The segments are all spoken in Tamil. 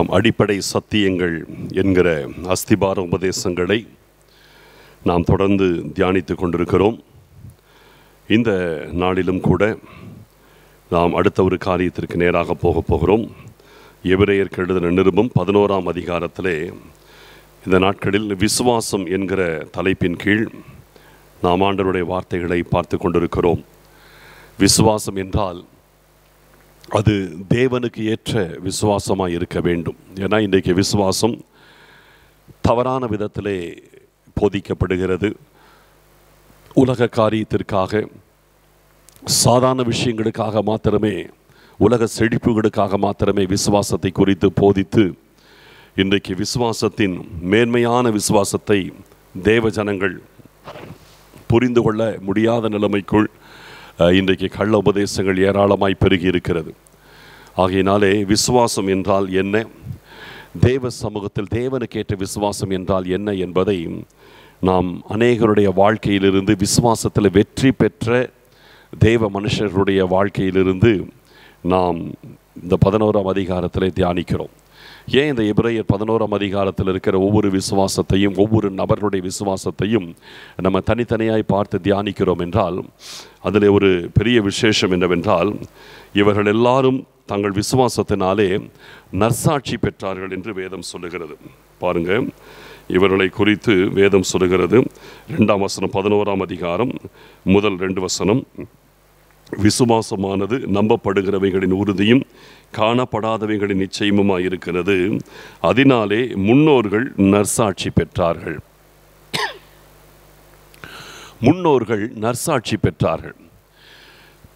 நாம் அடிப்படை சத்தியங்கள் என்கிற அஸ்திபார உபதேசங்களை நாம் தொடர்ந்து தியானித்து கொண்டிருக்கிறோம் இந்த நாளிலும் கூட நாம் அடுத்த ஒரு காரியத்திற்கு நேராக போகப் போகிறோம் எபிரேயர் எழுதின நிருபம் பதினோராம் அதிகாரத்திலே இந்த நாட்களில் விசுவாசம் என்கிற தலைப்பின் கீழ் நாம் ஆண்டவருடைய வார்த்தைகளை பார்த்து கொண்டிருக்கிறோம் விசுவாசம் என்றால் அது தேவனுக்கு ஏற்ற விசுவாசமாக இருக்க வேண்டும் ஏன்னா இன்றைக்கு விசுவாசம் தவறான விதத்திலே போதிக்கப்படுகிறது உலக காரியத்திற்காக சாதாரண விஷயங்களுக்காக மாத்திரமே உலக செழிப்புகளுக்காக மாத்திரமே விசுவாசத்தை குறித்து போதித்து இன்றைக்கு விசுவாசத்தின் மேன்மையான விசுவாசத்தை தேவ ஜனங்கள் புரிந்து கொள்ள முடியாத நிலைமைக்குள் இன்றைக்கு கள்ள உபதேசங்கள் ஏராளமாய் பெருகி இருக்கிறது ஆகையினாலே விசுவாசம் என்றால் என்ன தேவ சமூகத்தில் தேவனுக்கேற்ற விசுவாசம் என்றால் என்ன என்பதை நாம் அநேகருடைய வாழ்க்கையிலிருந்து விசுவாசத்தில் வெற்றி பெற்ற தேவ மனுஷர்களுடைய வாழ்க்கையிலிருந்து நாம் இந்த பதினோராம் அதிகாரத்தில் தியானிக்கிறோம் ஏன் இந்த இப்ரையர் பதினோராம் அதிகாரத்தில் இருக்கிற ஒவ்வொரு விசுவாசத்தையும் ஒவ்வொரு நபர்களுடைய விசுவாசத்தையும் நம்ம தனித்தனியாய் பார்த்து தியானிக்கிறோம் என்றால் அதில் ஒரு பெரிய விசேஷம் என்னவென்றால் இவர்கள் எல்லாரும் தங்கள் விசுவாசத்தினாலே நற்சாட்சி பெற்றார்கள் என்று வேதம் சொல்லுகிறது பாருங்கள் இவர்களை குறித்து வேதம் சொல்லுகிறது ரெண்டாம் வசனம் பதினோராம் அதிகாரம் முதல் ரெண்டு வசனம் விசுவாசமானது நம்பப்படுகிறவைகளின் உறுதியும் காணப்படாதவைகளின் நிச்சயமுமாக இருக்கிறது அதனாலே முன்னோர்கள் நற்சாட்சி பெற்றார்கள் முன்னோர்கள் நற்சாட்சி பெற்றார்கள்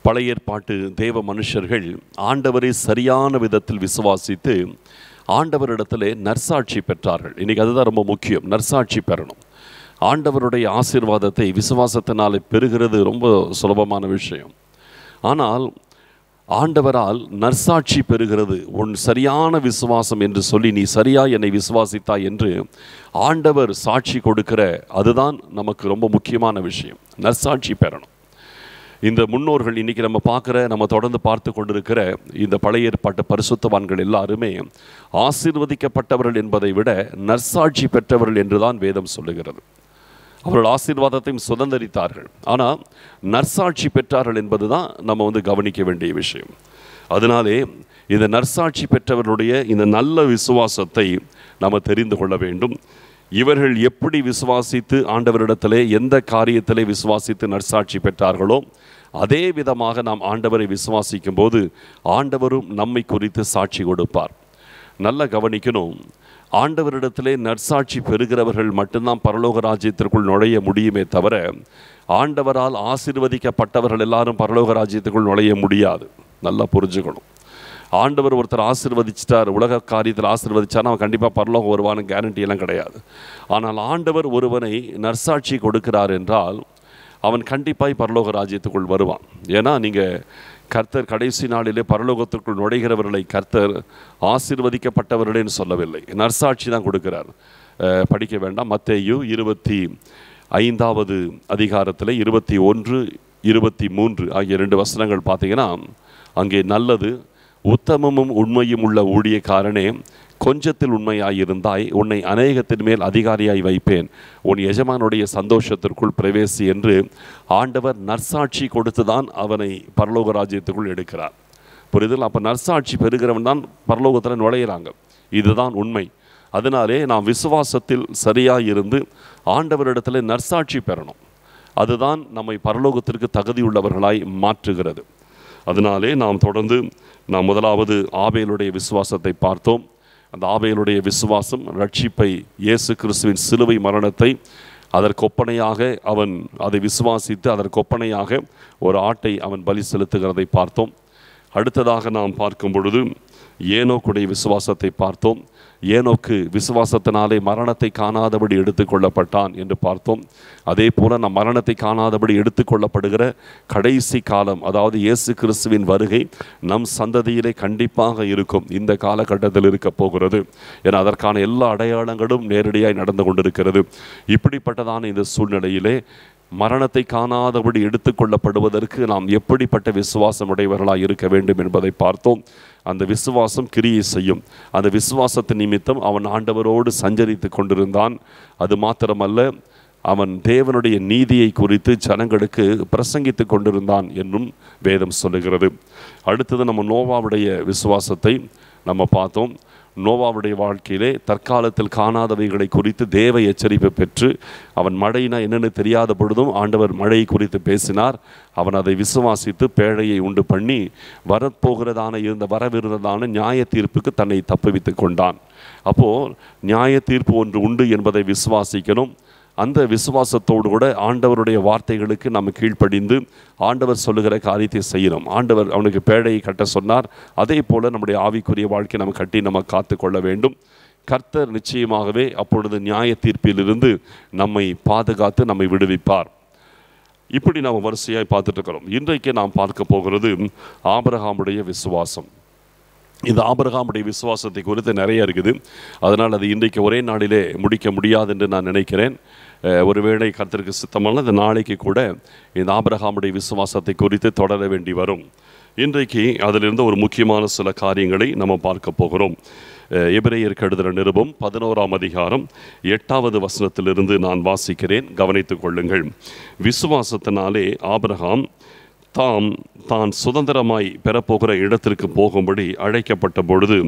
பழைய ஏற்பாட்டு தேவ மனுஷர்கள் ஆண்டவரை சரியான விதத்தில் விசுவாசித்து ஆண்டவரிடத்துல நர்சாட்சி பெற்றார்கள் இன்றைக்கி அதுதான் ரொம்ப முக்கியம் நர்சாட்சி பெறணும் ஆண்டவருடைய ஆசீர்வாதத்தை விசுவாசத்தினாலே பெறுகிறது ரொம்ப சுலபமான விஷயம் ஆனால் ஆண்டவரால் நர்சாட்சி பெறுகிறது உன் சரியான விசுவாசம் என்று சொல்லி நீ சரியா என்னை விசுவாசித்தாய் என்று ஆண்டவர் சாட்சி கொடுக்கிற அதுதான் நமக்கு ரொம்ப முக்கியமான விஷயம் நர்சாட்சி பெறணும் இந்த முன்னோர்கள் இன்றைக்கி நம்ம பார்க்குற நம்ம தொடர்ந்து பார்த்து கொண்டிருக்கிற இந்த பழைய ஏற்பாட்டு பரிசுத்தவான்கள் எல்லாருமே ஆசீர்வதிக்கப்பட்டவர்கள் என்பதை விட நற்சாட்சி பெற்றவர்கள் என்றுதான் வேதம் சொல்லுகிறது அவர்கள் ஆசீர்வாதத்தையும் சுதந்திரித்தார்கள் ஆனால் நற்சாட்சி பெற்றார்கள் என்பது தான் நம்ம வந்து கவனிக்க வேண்டிய விஷயம் அதனாலே இந்த நற்சாட்சி பெற்றவர்களுடைய இந்த நல்ல விசுவாசத்தை நம்ம தெரிந்து கொள்ள வேண்டும் இவர்கள் எப்படி விசுவாசித்து ஆண்டவரிடத்திலே எந்த காரியத்திலே விசுவாசித்து நற்சாட்சி பெற்றார்களோ அதே விதமாக நாம் ஆண்டவரை விசுவாசிக்கும் போது ஆண்டவரும் நம்மை குறித்து சாட்சி கொடுப்பார் நல்லா கவனிக்கணும் ஆண்டவரிடத்திலே நற்சாட்சி பெறுகிறவர்கள் மட்டும்தான் பரலோக ராஜ்யத்திற்குள் நுழைய முடியுமே தவிர ஆண்டவரால் ஆசிர்வதிக்கப்பட்டவர்கள் எல்லாரும் பரலோக ராஜ்யத்திற்குள் நுழைய முடியாது நல்லா புரிஞ்சுக்கணும் ஆண்டவர் ஒருத்தர் ஆசிர்வதிச்சிட்டார் உலக காரியத்தில் ஆசிர்வதிச்சார் அவன் கண்டிப்பாக பரலோகம் வருவான்னு கேரண்டியெல்லாம் கிடையாது ஆனால் ஆண்டவர் ஒருவனை நர்சாட்சி கொடுக்கிறார் என்றால் அவன் கண்டிப்பாக பரலோக ராஜ்யத்துக்குள் வருவான் ஏன்னா நீங்கள் கர்த்தர் கடைசி நாளிலே பரலோகத்திற்குள் நுழைகிறவர்களை கர்த்தர் ஆசிர்வதிக்கப்பட்டவர்களேன்னு சொல்லவில்லை நர்சாட்சி தான் கொடுக்கிறார் படிக்க வேண்டாம் மத்தையும் இருபத்தி ஐந்தாவது அதிகாரத்தில் இருபத்தி ஒன்று இருபத்தி மூன்று ஆகிய ரெண்டு வசனங்கள் பார்த்தீங்கன்னா அங்கே நல்லது உத்தமமும் உண்மையும் உள்ள காரணே கொஞ்சத்தில் உண்மையாயிருந்தாய் உன்னை அநேகத்தின் மேல் அதிகாரியாய் வைப்பேன் உன் எஜமானுடைய சந்தோஷத்திற்குள் பிரவேசி என்று ஆண்டவர் நற்சாட்சி கொடுத்துதான் அவனை பரலோக ராஜ்யத்துக்குள் எடுக்கிறார் புரிதல் அப்போ நற்சாட்சி பெறுகிறவன் தான் பரலோகத்தில் நுழையிறாங்க இதுதான் உண்மை அதனாலே நாம் விசுவாசத்தில் சரியாக இருந்து ஆண்டவரிடத்தில் நற்சாட்சி பெறணும் அதுதான் நம்மை பரலோகத்திற்கு தகுதியுள்ளவர்களாய் மாற்றுகிறது அதனாலே நாம் தொடர்ந்து நாம் முதலாவது ஆபேலுடைய விசுவாசத்தை பார்த்தோம் அந்த ஆபேலுடைய விசுவாசம் ரட்சிப்பை இயேசு கிறிஸ்துவின் சிலுவை மரணத்தை அதற்கொப்பனையாக அவன் அதை விசுவாசித்து அதற்கொப்பனையாக ஒரு ஆட்டை அவன் பலி செலுத்துகிறதை பார்த்தோம் அடுத்ததாக நாம் பார்க்கும் பொழுது ஏனோக்குடைய விசுவாசத்தை பார்த்தோம் ஏனோக்கு விசுவாசத்தினாலே மரணத்தை காணாதபடி எடுத்துக்கொள்ளப்பட்டான் என்று பார்த்தோம் அதே போல் நம் மரணத்தை காணாதபடி எடுத்துக்கொள்ளப்படுகிற கடைசி காலம் அதாவது இயேசு கிறிஸ்துவின் வருகை நம் சந்ததியிலே கண்டிப்பாக இருக்கும் இந்த காலகட்டத்தில் இருக்கப் போகிறது என அதற்கான எல்லா அடையாளங்களும் நேரடியாக நடந்து கொண்டிருக்கிறது இப்படிப்பட்டதான இந்த சூழ்நிலையிலே மரணத்தை காணாதபடி எடுத்துக்கொள்ளப்படுவதற்கு நாம் எப்படிப்பட்ட விசுவாசம் உடையவர்களாக இருக்க வேண்டும் என்பதை பார்த்தோம் அந்த விசுவாசம் கிரியை செய்யும் அந்த விசுவாசத்தின் நிமித்தம் அவன் ஆண்டவரோடு சஞ்சரித்து கொண்டிருந்தான் அது மாத்திரமல்ல அவன் தேவனுடைய நீதியை குறித்து ஜனங்களுக்கு பிரசங்கித்து கொண்டிருந்தான் என்னும் வேதம் சொல்லுகிறது அடுத்தது நம்ம நோவாவுடைய விசுவாசத்தை நம்ம பார்த்தோம் நோவாவுடைய வாழ்க்கையிலே தற்காலத்தில் காணாதவைகளை குறித்து தேவ எச்சரிப்பை பெற்று அவன் மழைனா என்னென்னு தெரியாத பொழுதும் ஆண்டவர் மழையை குறித்து பேசினார் அவன் அதை விசுவாசித்து பேழையை உண்டு பண்ணி வரப்போகிறதான இருந்த வரவிருந்ததான நியாய தீர்ப்புக்கு தன்னை தப்புவித்து கொண்டான் அப்போது நியாய தீர்ப்பு ஒன்று உண்டு என்பதை விசுவாசிக்கணும் அந்த விசுவாசத்தோடு கூட ஆண்டவருடைய வார்த்தைகளுக்கு நம்ம கீழ்ப்படிந்து ஆண்டவர் சொல்லுகிற காரியத்தை செய்கிறோம் ஆண்டவர் அவனுக்கு பேடையை கட்ட சொன்னார் அதே போல் நம்முடைய ஆவிக்குரிய வாழ்க்கை நம்ம கட்டி நம்ம காத்து கொள்ள வேண்டும் கர்த்தர் நிச்சயமாகவே அப்பொழுது நியாய தீர்ப்பிலிருந்து நம்மை பாதுகாத்து நம்மை விடுவிப்பார் இப்படி நாம் வரிசையாக பார்த்துட்டு இருக்கிறோம் இன்றைக்கு நாம் பார்க்க போகிறது ஆபரகாமுடைய விசுவாசம் இந்த ஆபரகாமுடைய விசுவாசத்தை குறித்து நிறைய இருக்குது அதனால் அது இன்றைக்கு ஒரே நாளிலே முடிக்க முடியாது என்று நான் நினைக்கிறேன் ஒருவேளை கத்திற்கு சித்தமான இந்த நாளைக்கு கூட இந்த ஆபரகாமுடைய விசுவாசத்தை குறித்து தொடர வேண்டி வரும் இன்றைக்கு அதிலிருந்து ஒரு முக்கியமான சில காரியங்களை நம்ம பார்க்க போகிறோம் எபிரேயர் கெடுதல நிருபம் பதினோராம் அதிகாரம் எட்டாவது வசனத்திலிருந்து நான் வாசிக்கிறேன் கவனித்துக் கொள்ளுங்கள் விசுவாசத்தினாலே ஆபரகாம் தாம் தான் சுதந்திரமாய் பெறப்போகிற இடத்திற்கு போகும்படி அழைக்கப்பட்ட பொழுது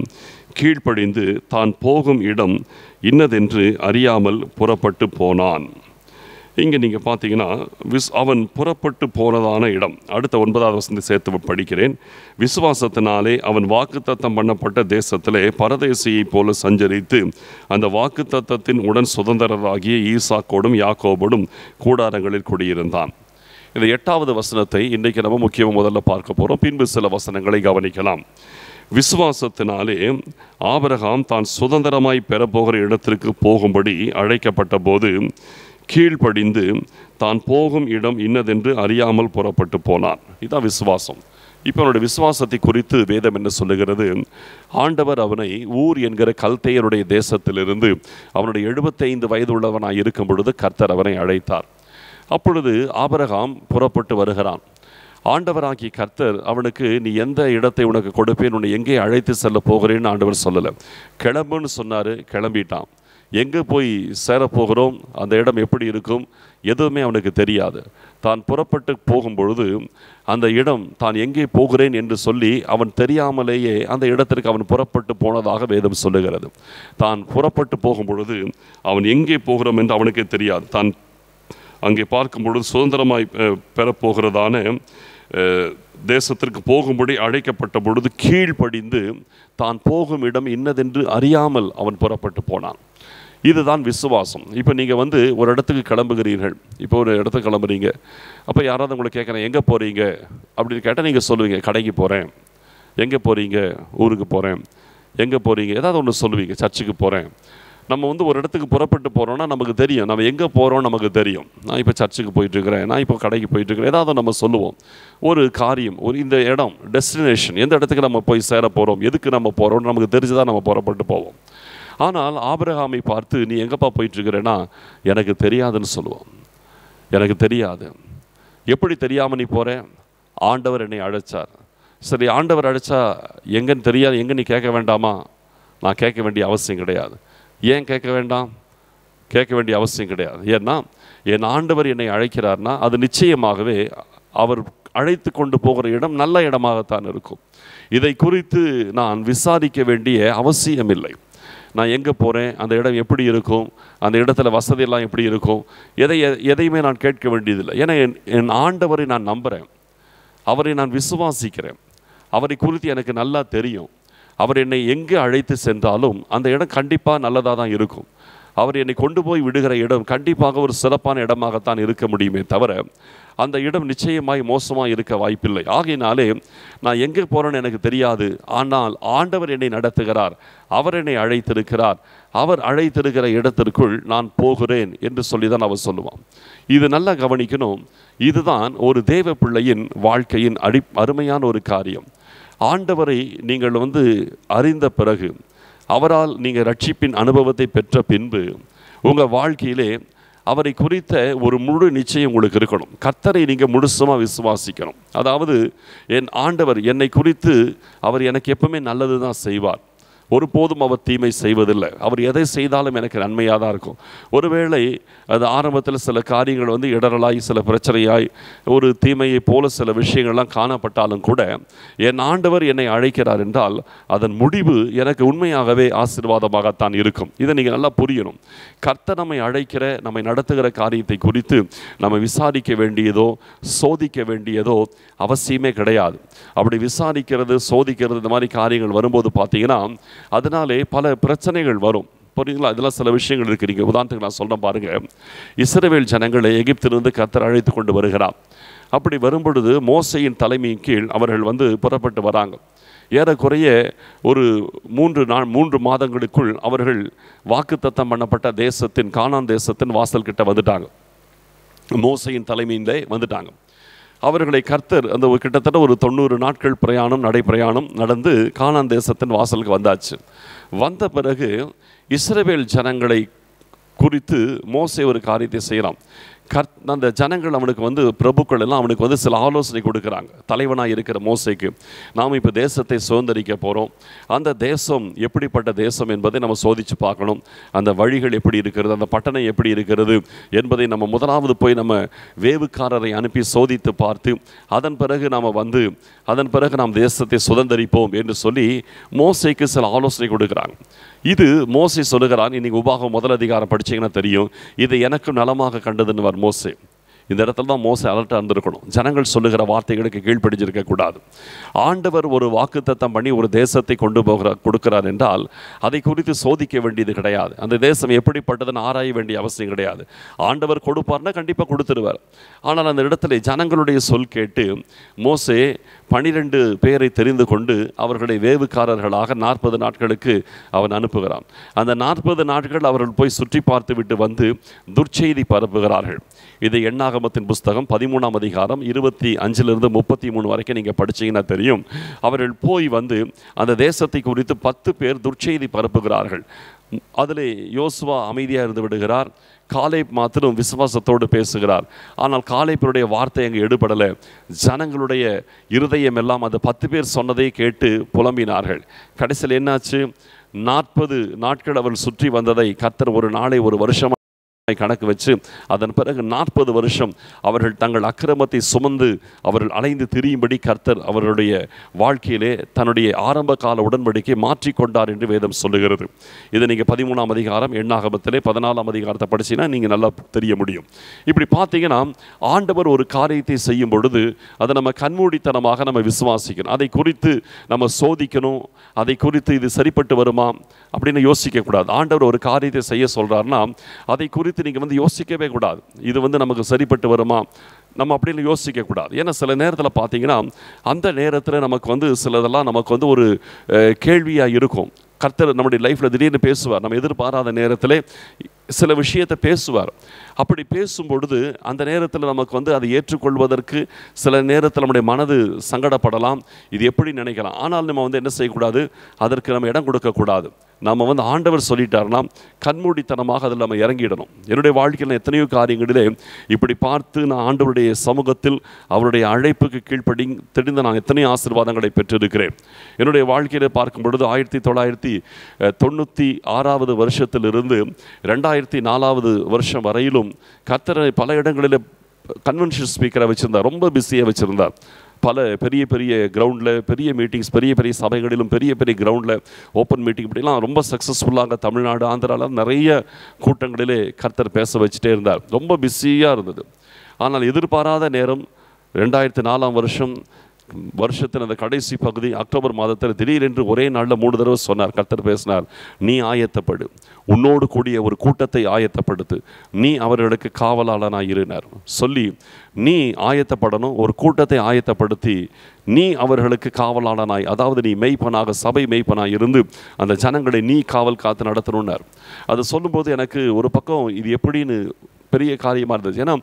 கீழ்ப்படிந்து தான் போகும் இடம் இன்னதென்று அறியாமல் புறப்பட்டு போனான் இங்கே நீங்கள் பார்த்தீங்கன்னா விஸ் அவன் புறப்பட்டு போனதான இடம் அடுத்த ஒன்பதாவது வசந்தி சேர்த்து படிக்கிறேன் விசுவாசத்தினாலே அவன் வாக்குத்தத்தம் பண்ணப்பட்ட தேசத்திலே பரதேசியைப் போல சஞ்சரித்து அந்த வாக்குத்தத்தத்தின் உடன் சுதந்திரராகிய ஈசாக்கோடும் யாக்கோபோடும் கூடாரங்களில் குடியிருந்தான் இந்த எட்டாவது வசனத்தை இன்றைக்கு நம்ம முக்கியம் முதல்ல பார்க்க போகிறோம் பின்பு சில வசனங்களை கவனிக்கலாம் விசுவாசத்தினாலே ஆபரகாம் தான் சுதந்திரமாய் பெறப்போகிற இடத்திற்கு போகும்படி அழைக்கப்பட்ட போது கீழ்ப்படிந்து தான் போகும் இடம் இன்னதென்று அறியாமல் புறப்பட்டு போனான் இதுதான் விசுவாசம் இப்போ அவனுடைய விசுவாசத்தை குறித்து வேதம் என்ன சொல்லுகிறது ஆண்டவர் அவனை ஊர் என்கிற கல்தையருடைய தேசத்திலிருந்து அவனுடைய எழுபத்தைந்து வயது உள்ளவனாக இருக்கும் பொழுது கர்த்தர் அவனை அழைத்தார் அப்பொழுது ஆபரகாம் புறப்பட்டு வருகிறான் ஆண்டவராகி கர்த்தர் அவனுக்கு நீ எந்த இடத்தை உனக்கு கொடுப்பேன் உன்னை எங்கே அழைத்து செல்ல போகிறேன்னு ஆண்டவர் சொல்லலை கிளம்புன்னு சொன்னார் கிளம்பிட்டான் எங்கே போய் சேரப்போகிறோம் அந்த இடம் எப்படி இருக்கும் எதுவுமே அவனுக்கு தெரியாது தான் புறப்பட்டு போகும்பொழுது அந்த இடம் தான் எங்கே போகிறேன் என்று சொல்லி அவன் தெரியாமலேயே அந்த இடத்திற்கு அவன் புறப்பட்டு போனதாக வேதம் சொல்லுகிறது தான் புறப்பட்டு போகும்பொழுது அவன் எங்கே போகிறோம் என்று அவனுக்கே தெரியாது தான் அங்கே பார்க்கும் பொழுது சுதந்திரமாய் பெறப்போகிறதான தேசத்திற்கு போகும்படி அழைக்கப்பட்ட பொழுது கீழ்ப்படிந்து தான் போகும் இடம் இன்னதென்று அறியாமல் அவன் புறப்பட்டு போனான் இதுதான் விசுவாசம் இப்போ நீங்கள் வந்து ஒரு இடத்துக்கு கிளம்புகிறீர்கள் இப்போ ஒரு இடத்துக்கு கிளம்புறீங்க அப்போ யாராவது உங்களை கேட்குறேன் எங்கே போகிறீங்க அப்படின்னு கேட்டால் நீங்கள் சொல்லுவீங்க கடைக்கு போகிறேன் எங்கே போகிறீங்க ஊருக்கு போகிறேன் எங்கே போகிறீங்க ஏதாவது ஒன்று சொல்லுவீங்க சர்ச்சுக்கு போகிறேன் நம்ம வந்து ஒரு இடத்துக்கு புறப்பட்டு போகிறோன்னா நமக்கு தெரியும் நம்ம எங்கே போகிறோம் நமக்கு தெரியும் நான் இப்போ சர்ச்சுக்கு போயிட்டுருக்கிறேன் நான் இப்போ கடைக்கு போயிட்டுருக்கிறேன் ஏதாவது நம்ம சொல்லுவோம் ஒரு காரியம் ஒரு இந்த இடம் டெஸ்டினேஷன் எந்த இடத்துக்கு நம்ம போய் சேர போகிறோம் எதுக்கு நம்ம போகிறோம்னு நமக்கு தெரிஞ்சு தான் நம்ம புறப்பட்டு போவோம் ஆனால் ஆபிரகாமை பார்த்து நீ எங்கேப்பா போயிட்டுருக்கிறேன்னா எனக்கு தெரியாதுன்னு சொல்லுவோம் எனக்கு தெரியாது எப்படி தெரியாமல் நீ போகிறேன் ஆண்டவர் என்னை அழைச்சார் சரி ஆண்டவர் அழைச்சா எங்கன்னு தெரியாது எங்கே நீ கேட்க வேண்டாமா நான் கேட்க வேண்டிய அவசியம் கிடையாது ஏன் கேட்க வேண்டாம் கேட்க வேண்டிய அவசியம் கிடையாது ஏன்னா என் ஆண்டவர் என்னை அழைக்கிறார்னா அது நிச்சயமாகவே அவர் அழைத்து கொண்டு போகிற இடம் நல்ல இடமாகத்தான் இருக்கும் இதை குறித்து நான் விசாரிக்க வேண்டிய அவசியம் இல்லை நான் எங்கே போகிறேன் அந்த இடம் எப்படி இருக்கும் அந்த இடத்துல வசதியெல்லாம் எப்படி இருக்கும் எதை எதையுமே நான் கேட்க வேண்டியதில்லை ஏன்னா என் என் ஆண்டவரை நான் நம்புகிறேன் அவரை நான் விசுவாசிக்கிறேன் அவரை குறித்து எனக்கு நல்லா தெரியும் அவர் என்னை எங்கே அழைத்து சென்றாலும் அந்த இடம் கண்டிப்பாக நல்லதாக தான் இருக்கும் அவர் என்னை கொண்டு போய் விடுகிற இடம் கண்டிப்பாக ஒரு சிறப்பான இடமாகத்தான் இருக்க முடியுமே தவிர அந்த இடம் நிச்சயமாய் மோசமாக இருக்க வாய்ப்பில்லை ஆகையினாலே நான் எங்கே போகிறேன்னு எனக்கு தெரியாது ஆனால் ஆண்டவர் என்னை நடத்துகிறார் அவர் என்னை அழைத்திருக்கிறார் அவர் அழைத்திருக்கிற இடத்திற்குள் நான் போகிறேன் என்று சொல்லி தான் அவர் சொல்லுவான் இது நல்லா கவனிக்கணும் இதுதான் ஒரு தேவ பிள்ளையின் வாழ்க்கையின் அடி அருமையான ஒரு காரியம் ஆண்டவரை நீங்கள் வந்து அறிந்த பிறகு அவரால் நீங்கள் ரட்சிப்பின் அனுபவத்தை பெற்ற பின்பு உங்கள் வாழ்க்கையிலே அவரை குறித்த ஒரு முழு நிச்சயம் உங்களுக்கு இருக்கணும் கத்தரை நீங்கள் முழுசமாக விசுவாசிக்கணும் அதாவது என் ஆண்டவர் என்னை குறித்து அவர் எனக்கு எப்பவுமே நல்லது தான் செய்வார் ஒருபோதும் அவர் தீமை செய்வதில்லை அவர் எதை செய்தாலும் எனக்கு நன்மையாக தான் இருக்கும் ஒருவேளை அது ஆரம்பத்தில் சில காரியங்கள் வந்து இடரலாய் சில பிரச்சனையாய் ஒரு தீமையை போல சில விஷயங்கள்லாம் காணப்பட்டாலும் கூட என் ஆண்டவர் என்னை அழைக்கிறார் என்றால் அதன் முடிவு எனக்கு உண்மையாகவே ஆசீர்வாதமாகத்தான் இருக்கும் இதை நீங்கள் நல்லா புரியணும் கர்த்த நம்மை அழைக்கிற நம்மை நடத்துகிற காரியத்தை குறித்து நம்ம விசாரிக்க வேண்டியதோ சோதிக்க வேண்டியதோ அவசியமே கிடையாது அப்படி விசாரிக்கிறது சோதிக்கிறது இந்த மாதிரி காரியங்கள் வரும்போது பார்த்தீங்கன்னா அதனாலே பல பிரச்சனைகள் வரும் புரியுங்களா இதெல்லாம் சில விஷயங்கள் இருக்குது நீங்கள் உதாரணத்துக்கு நான் சொல்ல பாருங்கள் இஸ்ரேவேல் ஜனங்களை எகிப்திலிருந்து கத்தர் அழைத்து கொண்டு வருகிறார் அப்படி வரும்பொழுது மோசையின் தலைமையின் கீழ் அவர்கள் வந்து புறப்பட்டு வராங்க ஏறக்குறைய ஒரு மூன்று நாள் மூன்று மாதங்களுக்குள் அவர்கள் வாக்குத்தத்தம் பண்ணப்பட்ட தேசத்தின் காணான் தேசத்தின் வாசல் கிட்ட வந்துட்டாங்க மோசையின் தலைமையிலே வந்துட்டாங்க அவர்களை கர்த்தர் அந்த கிட்டத்தட்ட ஒரு தொண்ணூறு நாட்கள் பிரயாணம் நடைப்பிரயாணம் நடந்து காணான் தேசத்தின் வாசலுக்கு வந்தாச்சு வந்த பிறகு இஸ்ரேவேல் ஜனங்களை குறித்து மோசே ஒரு காரியத்தை செய்கிறான் கர் அந்த ஜனங்கள் அவனுக்கு வந்து பிரபுக்கள் எல்லாம் அவனுக்கு வந்து சில ஆலோசனை கொடுக்குறாங்க தலைவனாக இருக்கிற மோசைக்கு நாம் இப்போ தேசத்தை சுதந்திரிக்க போகிறோம் அந்த தேசம் எப்படிப்பட்ட தேசம் என்பதை நம்ம சோதித்து பார்க்கணும் அந்த வழிகள் எப்படி இருக்கிறது அந்த பட்டணம் எப்படி இருக்கிறது என்பதை நம்ம முதலாவது போய் நம்ம வேவுக்காரரை அனுப்பி சோதித்து பார்த்து அதன் பிறகு நாம் வந்து அதன் பிறகு நாம் தேசத்தை சுதந்திரிப்போம் என்று சொல்லி மோசைக்கு சில ஆலோசனை கொடுக்குறாங்க இது மோசை சொல்லுகிறான் இன்னைக்கு உபாகம் முதல் அதிகாரம் படிச்சீங்கன்னா தெரியும் இது எனக்கு நலமாக கண்டதுன்னு மோசை இந்த இடத்துல தான் மோச அலர்ட்டாக இருந்திருக்கணும் ஜனங்கள் சொல்லுகிற வார்த்தைகளுக்கு கூடாது ஆண்டவர் ஒரு வாக்குத்தத்தம் பண்ணி ஒரு தேசத்தை கொண்டு போகிறார் கொடுக்கிறார் என்றால் அதை குறித்து சோதிக்க வேண்டியது கிடையாது அந்த தேசம் எப்படிப்பட்டதுன்னு ஆராய வேண்டிய அவசியம் கிடையாது ஆண்டவர் கொடுப்பார்னா கண்டிப்பாக கொடுத்துருவார் ஆனால் அந்த இடத்துல ஜனங்களுடைய சொல் கேட்டு மோசே பனிரெண்டு பேரை தெரிந்து கொண்டு அவர்களை வேவுக்காரர்களாக நாற்பது நாட்களுக்கு அவன் அனுப்புகிறான் அந்த நாற்பது நாட்கள் அவர்கள் போய் சுற்றி பார்த்து விட்டு வந்து துர்ச்செய்தி பரப்புகிறார்கள் இது எண்ணாகமத்தின் புஸ்தகம் பதிமூணாம் அதிகாரம் இருபத்தி அஞ்சிலிருந்து முப்பத்தி மூணு வரைக்கும் நீங்கள் படிச்சீங்கன்னா தெரியும் அவர்கள் போய் வந்து அந்த தேசத்தை குறித்து பத்து பேர் துர்ச்செய்தி பரப்புகிறார்கள் அதில் யோசுவா அமைதியாக இருந்து விடுகிறார் காலேப் மாத்திரம் விசுவாசத்தோடு பேசுகிறார் ஆனால் காலேப்பினுடைய வார்த்தை அங்கே எடுபடலை ஜனங்களுடைய இருதயம் எல்லாம் அந்த பத்து பேர் சொன்னதை கேட்டு புலம்பினார்கள் கடைசியில் என்னாச்சு நாற்பது நாட்கள் அவள் சுற்றி வந்ததை கத்தர் ஒரு நாளை ஒரு வருஷமாக கணக்கு வச்சு அதன் பிறகு நாற்பது வருஷம் அவர்கள் தங்கள் அக்கிரமத்தை சுமந்து அவர்கள் அலைந்து திரியும்படி கர்த்தர் அவருடைய வாழ்க்கையிலே தன்னுடைய ஆரம்ப கால உடன்படிக்கை மாற்றிக்கொண்டார் என்று வேதம் சொல்லுகிறது இதை நீங்கள் பதிமூணாம் அதிகாரம் எண்ணாகபத்திலே பதினாலாம் அதிகாரத்தை படிச்சிங்கன்னா நீங்கள் நல்லா தெரிய முடியும் இப்படி பார்த்தீங்கன்னா ஆண்டவர் ஒரு காரியத்தை செய்யும் பொழுது அதை நம்ம கண்மூடித்தனமாக நம்ம விசுவாசிக்கணும் அதை குறித்து நம்ம சோதிக்கணும் அதை குறித்து இது சரிப்பட்டு வருமா அப்படின்னு யோசிக்கக்கூடாது ஆண்டவர் ஒரு காரியத்தை செய்ய சொல்கிறார்னா அதை குறித்து குறித்து நீங்கள் வந்து யோசிக்கவே கூடாது இது வந்து நமக்கு சரிப்பட்டு வருமா நம்ம அப்படின்னு யோசிக்கக்கூடாது ஏன்னா சில நேரத்தில் பார்த்தீங்கன்னா அந்த நேரத்தில் நமக்கு வந்து சிலதெல்லாம் நமக்கு வந்து ஒரு கேள்வியாக இருக்கும் கர்த்தர் நம்முடைய லைஃப்பில் திடீர்னு பேசுவார் நம்ம எதிர்பாராத நேரத்தில் சில விஷயத்தை பேசுவார் அப்படி பேசும் பொழுது அந்த நேரத்தில் நமக்கு வந்து அதை ஏற்றுக்கொள்வதற்கு சில நேரத்தில் நம்முடைய மனது சங்கடப்படலாம் இது எப்படி நினைக்கலாம் ஆனால் நம்ம வந்து என்ன செய்யக்கூடாது அதற்கு நம்ம இடம் கொடுக்கக்கூடாது நாம் வந்து ஆண்டவர் சொல்லிட்டாருன்னா கண்மூடித்தனமாக அதில் நம்ம இறங்கிடணும் என்னுடைய வாழ்க்கையில் எத்தனையோ காரியங்களிலே இப்படி பார்த்து நான் ஆண்டவருடைய சமூகத்தில் அவருடைய அழைப்புக்கு கீழ்ப்படி தெரிந்த நான் எத்தனையோ ஆசீர்வாதங்களை பெற்றிருக்கிறேன் என்னுடைய வாழ்க்கையில் பார்க்கும் பொழுது ஆயிரத்தி தொள்ளாயிரத்தி தொண்ணூற்றி ஆறாவது வருஷத்திலிருந்து ரெண்டாயிரத்தி நாலாவது வருஷம் வரையிலும் கத்தரை பல இடங்களில் கன்வென்ஷன் ஸ்பீக்கரை வச்சுருந்தார் ரொம்ப பிஸியாக வச்சுருந்தார் பல பெரிய பெரிய கிரவுண்டில் பெரிய மீட்டிங்ஸ் பெரிய பெரிய சபைகளிலும் பெரிய பெரிய கிரவுண்டில் ஓப்பன் மீட்டிங் இப்படிலாம் ரொம்ப சக்ஸஸ்ஃபுல்லாக தமிழ்நாடு ஆந்திராவில் நிறைய கூட்டங்களிலே கர்த்தர் பேச வச்சுட்டே இருந்தார் ரொம்ப பிஸியாக இருந்தது ஆனால் எதிர்பாராத நேரம் ரெண்டாயிரத்தி நாலாம் வருஷம் வருஷத்தில் அந்த கடைசி பகுதி அக்டோபர் மாதத்தில் திடீரென்று ஒரே நாளில் மூணு தடவை சொன்னார் கர்த்தர் பேசினார் நீ ஆயத்தப்படு உன்னோடு கூடிய ஒரு கூட்டத்தை ஆயத்தப்படுத்து நீ அவர்களுக்கு காவலாளனாக இருந்தார் சொல்லி நீ ஆயத்தப்படணும் ஒரு கூட்டத்தை ஆயத்தப்படுத்தி நீ அவர்களுக்கு காவலாளனாய் அதாவது நீ மெய்ப்பனாக சபை மெய்ப்பனாக இருந்து அந்த ஜனங்களை நீ காவல் காத்து நடத்தணுன்னார் அதை சொல்லும்போது எனக்கு ஒரு பக்கம் இது எப்படின்னு பெரிய காரியமாக இருந்துச்சு ஏன்னா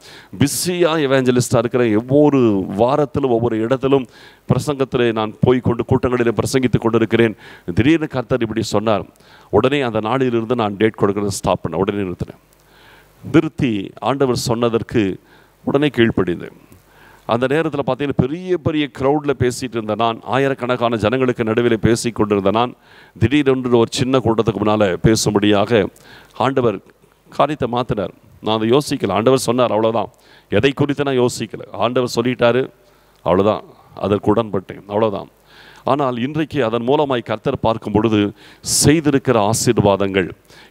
பிஸியாக எவேஞ்சலிஸ்டாக இருக்கிற ஒவ்வொரு வாரத்திலும் ஒவ்வொரு இடத்திலும் பிரசங்கத்தில் நான் போய் கொண்டு கூட்டங்களில் பிரசங்கித்து கொண்டு இருக்கிறேன் திடீர்னு கர்த்தர் இப்படி சொன்னார் உடனே அந்த நாளிலிருந்து நான் டேட் கொடுக்கறது ஸ்டாப் பண்ணேன் உடனே நிறுத்தினேன் திருத்தி ஆண்டவர் சொன்னதற்கு உடனே கீழ்ப்படிந்து அந்த நேரத்தில் பார்த்தீங்கன்னா பெரிய பெரிய க்ரௌடில் பேசிகிட்டு இருந்த நான் ஆயிரக்கணக்கான ஜனங்களுக்கு நடுவில் பேசி கொண்டிருந்த நான் திடீரென்று ஒரு சின்ன கூட்டத்துக்கு முன்னால் பேசும்படியாக ஆண்டவர் காரியத்தை மாற்றினார் நான் அதை யோசிக்கல ஆண்டவர் சொன்னார் அவ்வளோதான் எதை குறித்து நான் யோசிக்கல ஆண்டவர் சொல்லிட்டாரு அவ்வளோதான் அதற்கு உடன்பட்டேன் அவ்வளோதான் ஆனால் இன்றைக்கு அதன் மூலமாய் கர்த்தர் பார்க்கும் பொழுது செய்திருக்கிற ஆசீர்வாதங்கள்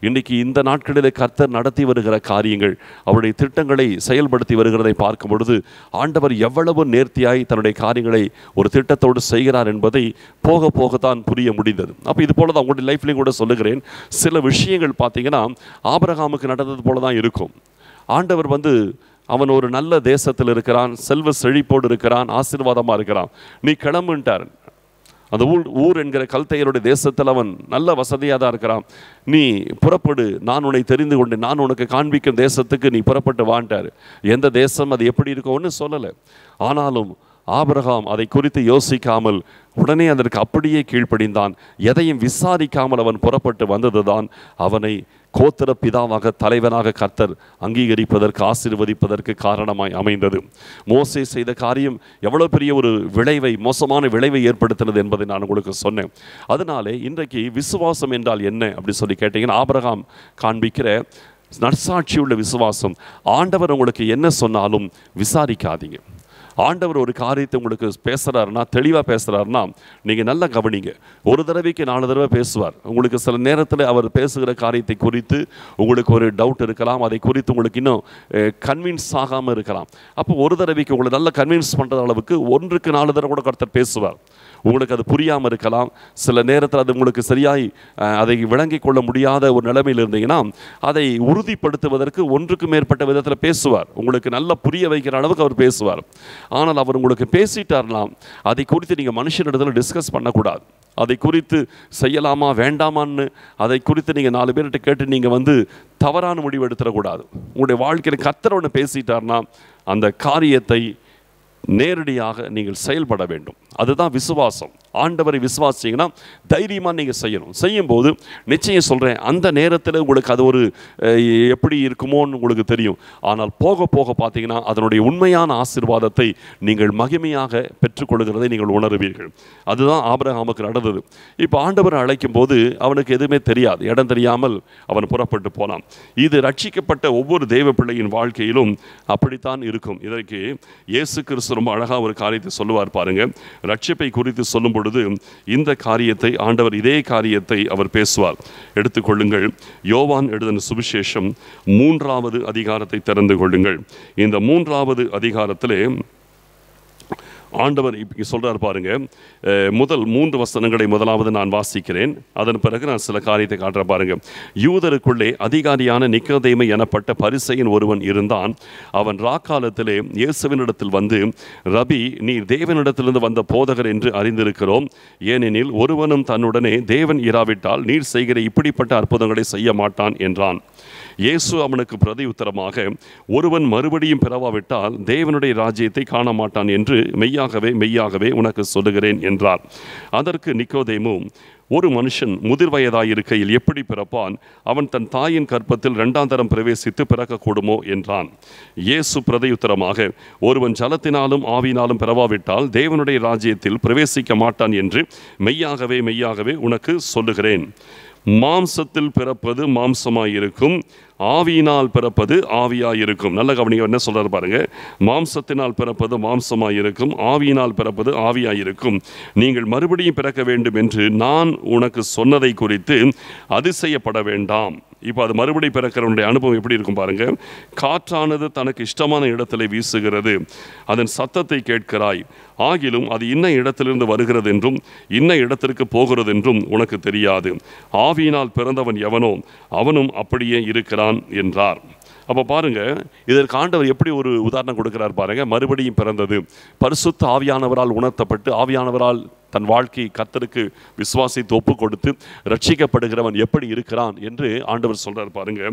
இன்றைக்கி இந்த நாட்களிலே கர்த்தர் நடத்தி வருகிற காரியங்கள் அவருடைய திட்டங்களை செயல்படுத்தி வருகிறதை பார்க்கும் பொழுது ஆண்டவர் எவ்வளவு நேர்த்தியாய் தன்னுடைய காரியங்களை ஒரு திட்டத்தோடு செய்கிறார் என்பதை போக போகத்தான் புரிய முடிந்தது அப்போ இது போல தான் உங்களுடைய லைஃப்லையும் கூட சொல்லுகிறேன் சில விஷயங்கள் பார்த்தீங்கன்னா ஆபரகாமுக்கு நடந்தது போல தான் இருக்கும் ஆண்டவர் வந்து அவன் ஒரு நல்ல தேசத்தில் இருக்கிறான் செல்வ செழிப்போடு இருக்கிறான் ஆசீர்வாதமாக இருக்கிறான் நீ கிளம்புன்ட்டார் அந்த ஊர் ஊர் என்கிற கல்தையருடைய தேசத்தில் அவன் நல்ல வசதியாக தான் இருக்கிறான் நீ புறப்படு நான் உன்னை தெரிந்து கொண்டு நான் உனக்கு காண்பிக்கும் தேசத்துக்கு நீ புறப்பட்டு வாண்டார் எந்த தேசம் அது எப்படி இருக்கும்னு சொல்லலை ஆனாலும் ஆபரகாம் அதை குறித்து யோசிக்காமல் உடனே அதற்கு அப்படியே கீழ்ப்படிந்தான் எதையும் விசாரிக்காமல் அவன் புறப்பட்டு வந்தது தான் அவனை கோத்திர பிதாவாக தலைவனாக கர்த்தர் அங்கீகரிப்பதற்கு ஆசீர்வதிப்பதற்கு காரணமாய் அமைந்தது மோசை செய்த காரியம் எவ்வளோ பெரிய ஒரு விளைவை மோசமான விளைவை ஏற்படுத்தினது என்பதை நான் உங்களுக்கு சொன்னேன் அதனாலே இன்றைக்கு விசுவாசம் என்றால் என்ன அப்படி சொல்லி கேட்டீங்கன்னா ஆபரகாம் காண்பிக்கிற நற்சாட்சியுள்ள விசுவாசம் ஆண்டவர் உங்களுக்கு என்ன சொன்னாலும் விசாரிக்காதீங்க ஆண்டவர் ஒரு காரியத்தை உங்களுக்கு பேசுகிறாருன்னா தெளிவாக பேசுகிறாருன்னா நீங்கள் நல்லா கவனிங்க ஒரு தடவைக்கு நாலு தடவை பேசுவார் உங்களுக்கு சில நேரத்தில் அவர் பேசுகிற காரியத்தை குறித்து உங்களுக்கு ஒரு டவுட் இருக்கலாம் அதை குறித்து உங்களுக்கு இன்னும் கன்வின்ஸ் ஆகாமல் இருக்கலாம் அப்போ ஒரு தடவைக்கு உங்களை நல்லா கன்வின்ஸ் பண்ணுற அளவுக்கு ஒன்றுக்கு நாலு தடவை கூட கருத்தர் பேசுவார் உங்களுக்கு அது புரியாமல் இருக்கலாம் சில நேரத்தில் அது உங்களுக்கு சரியாய் அதை விளங்கி கொள்ள முடியாத ஒரு நிலைமையில் இருந்தீங்கன்னா அதை உறுதிப்படுத்துவதற்கு ஒன்றுக்கு மேற்பட்ட விதத்தில் பேசுவார் உங்களுக்கு நல்லா புரிய வைக்கிற அளவுக்கு அவர் பேசுவார் ஆனால் அவர் உங்களுக்கு பேசிட்டார்னா அதை குறித்து நீங்கள் மனுஷனிடத்தில் டிஸ்கஸ் பண்ணக்கூடாது அதை குறித்து செய்யலாமா வேண்டாமான்னு அதை குறித்து நீங்கள் நாலு பேர்கிட்ட கேட்டு நீங்கள் வந்து தவறான முடிவு எடுத்துடக்கூடாது உங்களுடைய வாழ்க்கையில் கத்திர ஒன்று பேசிட்டார்னா அந்த காரியத்தை நேரடியாக நீங்கள் செயல்பட வேண்டும் அதுதான் விசுவாசம் ஆண்டவரை விசுவாசிங்கன்னா தைரியமாக நீங்கள் செய்யணும் செய்யும்போது நிச்சயம் சொல்கிறேன் அந்த நேரத்தில் உங்களுக்கு அது ஒரு எப்படி இருக்குமோன்னு உங்களுக்கு தெரியும் ஆனால் போக போக பார்த்தீங்கன்னா அதனுடைய உண்மையான ஆசிர்வாதத்தை நீங்கள் மகிமையாக பெற்றுக்கொள்கிறதை நீங்கள் உணருவீர்கள் அதுதான் ஆபரகாமுக்கு நடந்தது இப்போ ஆண்டவரை அழைக்கும் போது அவனுக்கு எதுவுமே தெரியாது இடம் தெரியாமல் அவன் புறப்பட்டு போனான் இது ரட்சிக்கப்பட்ட ஒவ்வொரு தெய்வ பிள்ளையின் வாழ்க்கையிலும் அப்படித்தான் இருக்கும் இதற்கு இயேசு கிறிஸ்து ரொம்ப அழகாக ஒரு காரியத்தை சொல்லுவார் பாருங்கள் ரட்சிப்பை குறித்து சொல்லும் பொழுது இந்த காரியத்தை ஆண்டவர் இதே காரியத்தை அவர் பேசுவார் எடுத்துக்கொள்ளுங்கள் யோவான் எழுதின சுவிசேஷம் மூன்றாவது அதிகாரத்தை திறந்து கொள்ளுங்கள் இந்த மூன்றாவது அதிகாரத்திலே ஆண்டவர் இங்கே சொல்கிறார் பாருங்க முதல் மூன்று வசனங்களை முதலாவது நான் வாசிக்கிறேன் அதன் பிறகு நான் சில காரியத்தை காட்டுற பாருங்க யூதருக்குள்ளே அதிகாரியான நிக்கதேமை எனப்பட்ட பரிசையின் ஒருவன் இருந்தான் அவன் ராக்காலத்திலே இயேசுவினிடத்தில் வந்து ரபி நீ தேவனிடத்திலிருந்து வந்த போதகர் என்று அறிந்திருக்கிறோம் ஏனெனில் ஒருவனும் தன்னுடனே தேவன் இராவிட்டால் நீர் செய்கிற இப்படிப்பட்ட அற்புதங்களை செய்ய மாட்டான் என்றான் இயேசு அவனுக்கு பிரதி உத்தரமாக ஒருவன் மறுபடியும் பிறவாவிட்டால் தேவனுடைய ராஜ்யத்தை காண மாட்டான் என்று மெய்யாகவே மெய்யாகவே உனக்கு சொல்லுகிறேன் என்றார் அதற்கு நிக்கோதேமு ஒரு மனுஷன் முதிர் இருக்கையில் எப்படி பிறப்பான் அவன் தன் தாயின் கற்பத்தில் இரண்டாம் தரம் பிரவேசித்து பிறக்கக்கூடுமோ என்றான் இயேசு பிரதையுத்தரமாக ஒருவன் ஜலத்தினாலும் ஆவினாலும் பிறவாவிட்டால் தேவனுடைய ராஜ்யத்தில் பிரவேசிக்க மாட்டான் என்று மெய்யாகவே மெய்யாகவே உனக்கு சொல்லுகிறேன் மாம்சத்தில் பிறப்பது மாம்சமாயிருக்கும் ஆவியினால் பிறப்பது ஆவியாயிருக்கும் நல்ல கவனிங்க என்ன சொல்கிறார் பாருங்கள் மாம்சத்தினால் பிறப்பது மாம்சமாயிருக்கும் ஆவியினால் பிறப்பது ஆவியாயிருக்கும் நீங்கள் மறுபடியும் பிறக்க வேண்டும் என்று நான் உனக்கு சொன்னதை குறித்து அதிசயப்பட வேண்டாம் இப்போ அது மறுபடி பிறக்கிறவனுடைய அனுபவம் எப்படி இருக்கும் பாருங்கள் காற்றானது தனக்கு இஷ்டமான இடத்திலே வீசுகிறது அதன் சத்தத்தை கேட்கிறாய் ஆகிலும் அது இன்ன இடத்திலிருந்து வருகிறது என்றும் இன்ன இடத்திற்கு போகிறது என்றும் உனக்கு தெரியாது ஆவியினால் பிறந்தவன் எவனோ அவனும் அப்படியே இருக்கிறான் என்றார் அப்போ பாருங்கள் இதற்கு ஆண்டவர் எப்படி ஒரு உதாரணம் கொடுக்கிறார் பாருங்கள் மறுபடியும் பிறந்தது பரிசுத்த ஆவியானவரால் உணர்த்தப்பட்டு ஆவியானவரால் தன் வாழ்க்கையை கத்தருக்கு விசுவாசித்து ஒப்பு கொடுத்து ரட்சிக்கப்படுகிறவன் எப்படி இருக்கிறான் என்று ஆண்டவர் சொல்கிறார் பாருங்க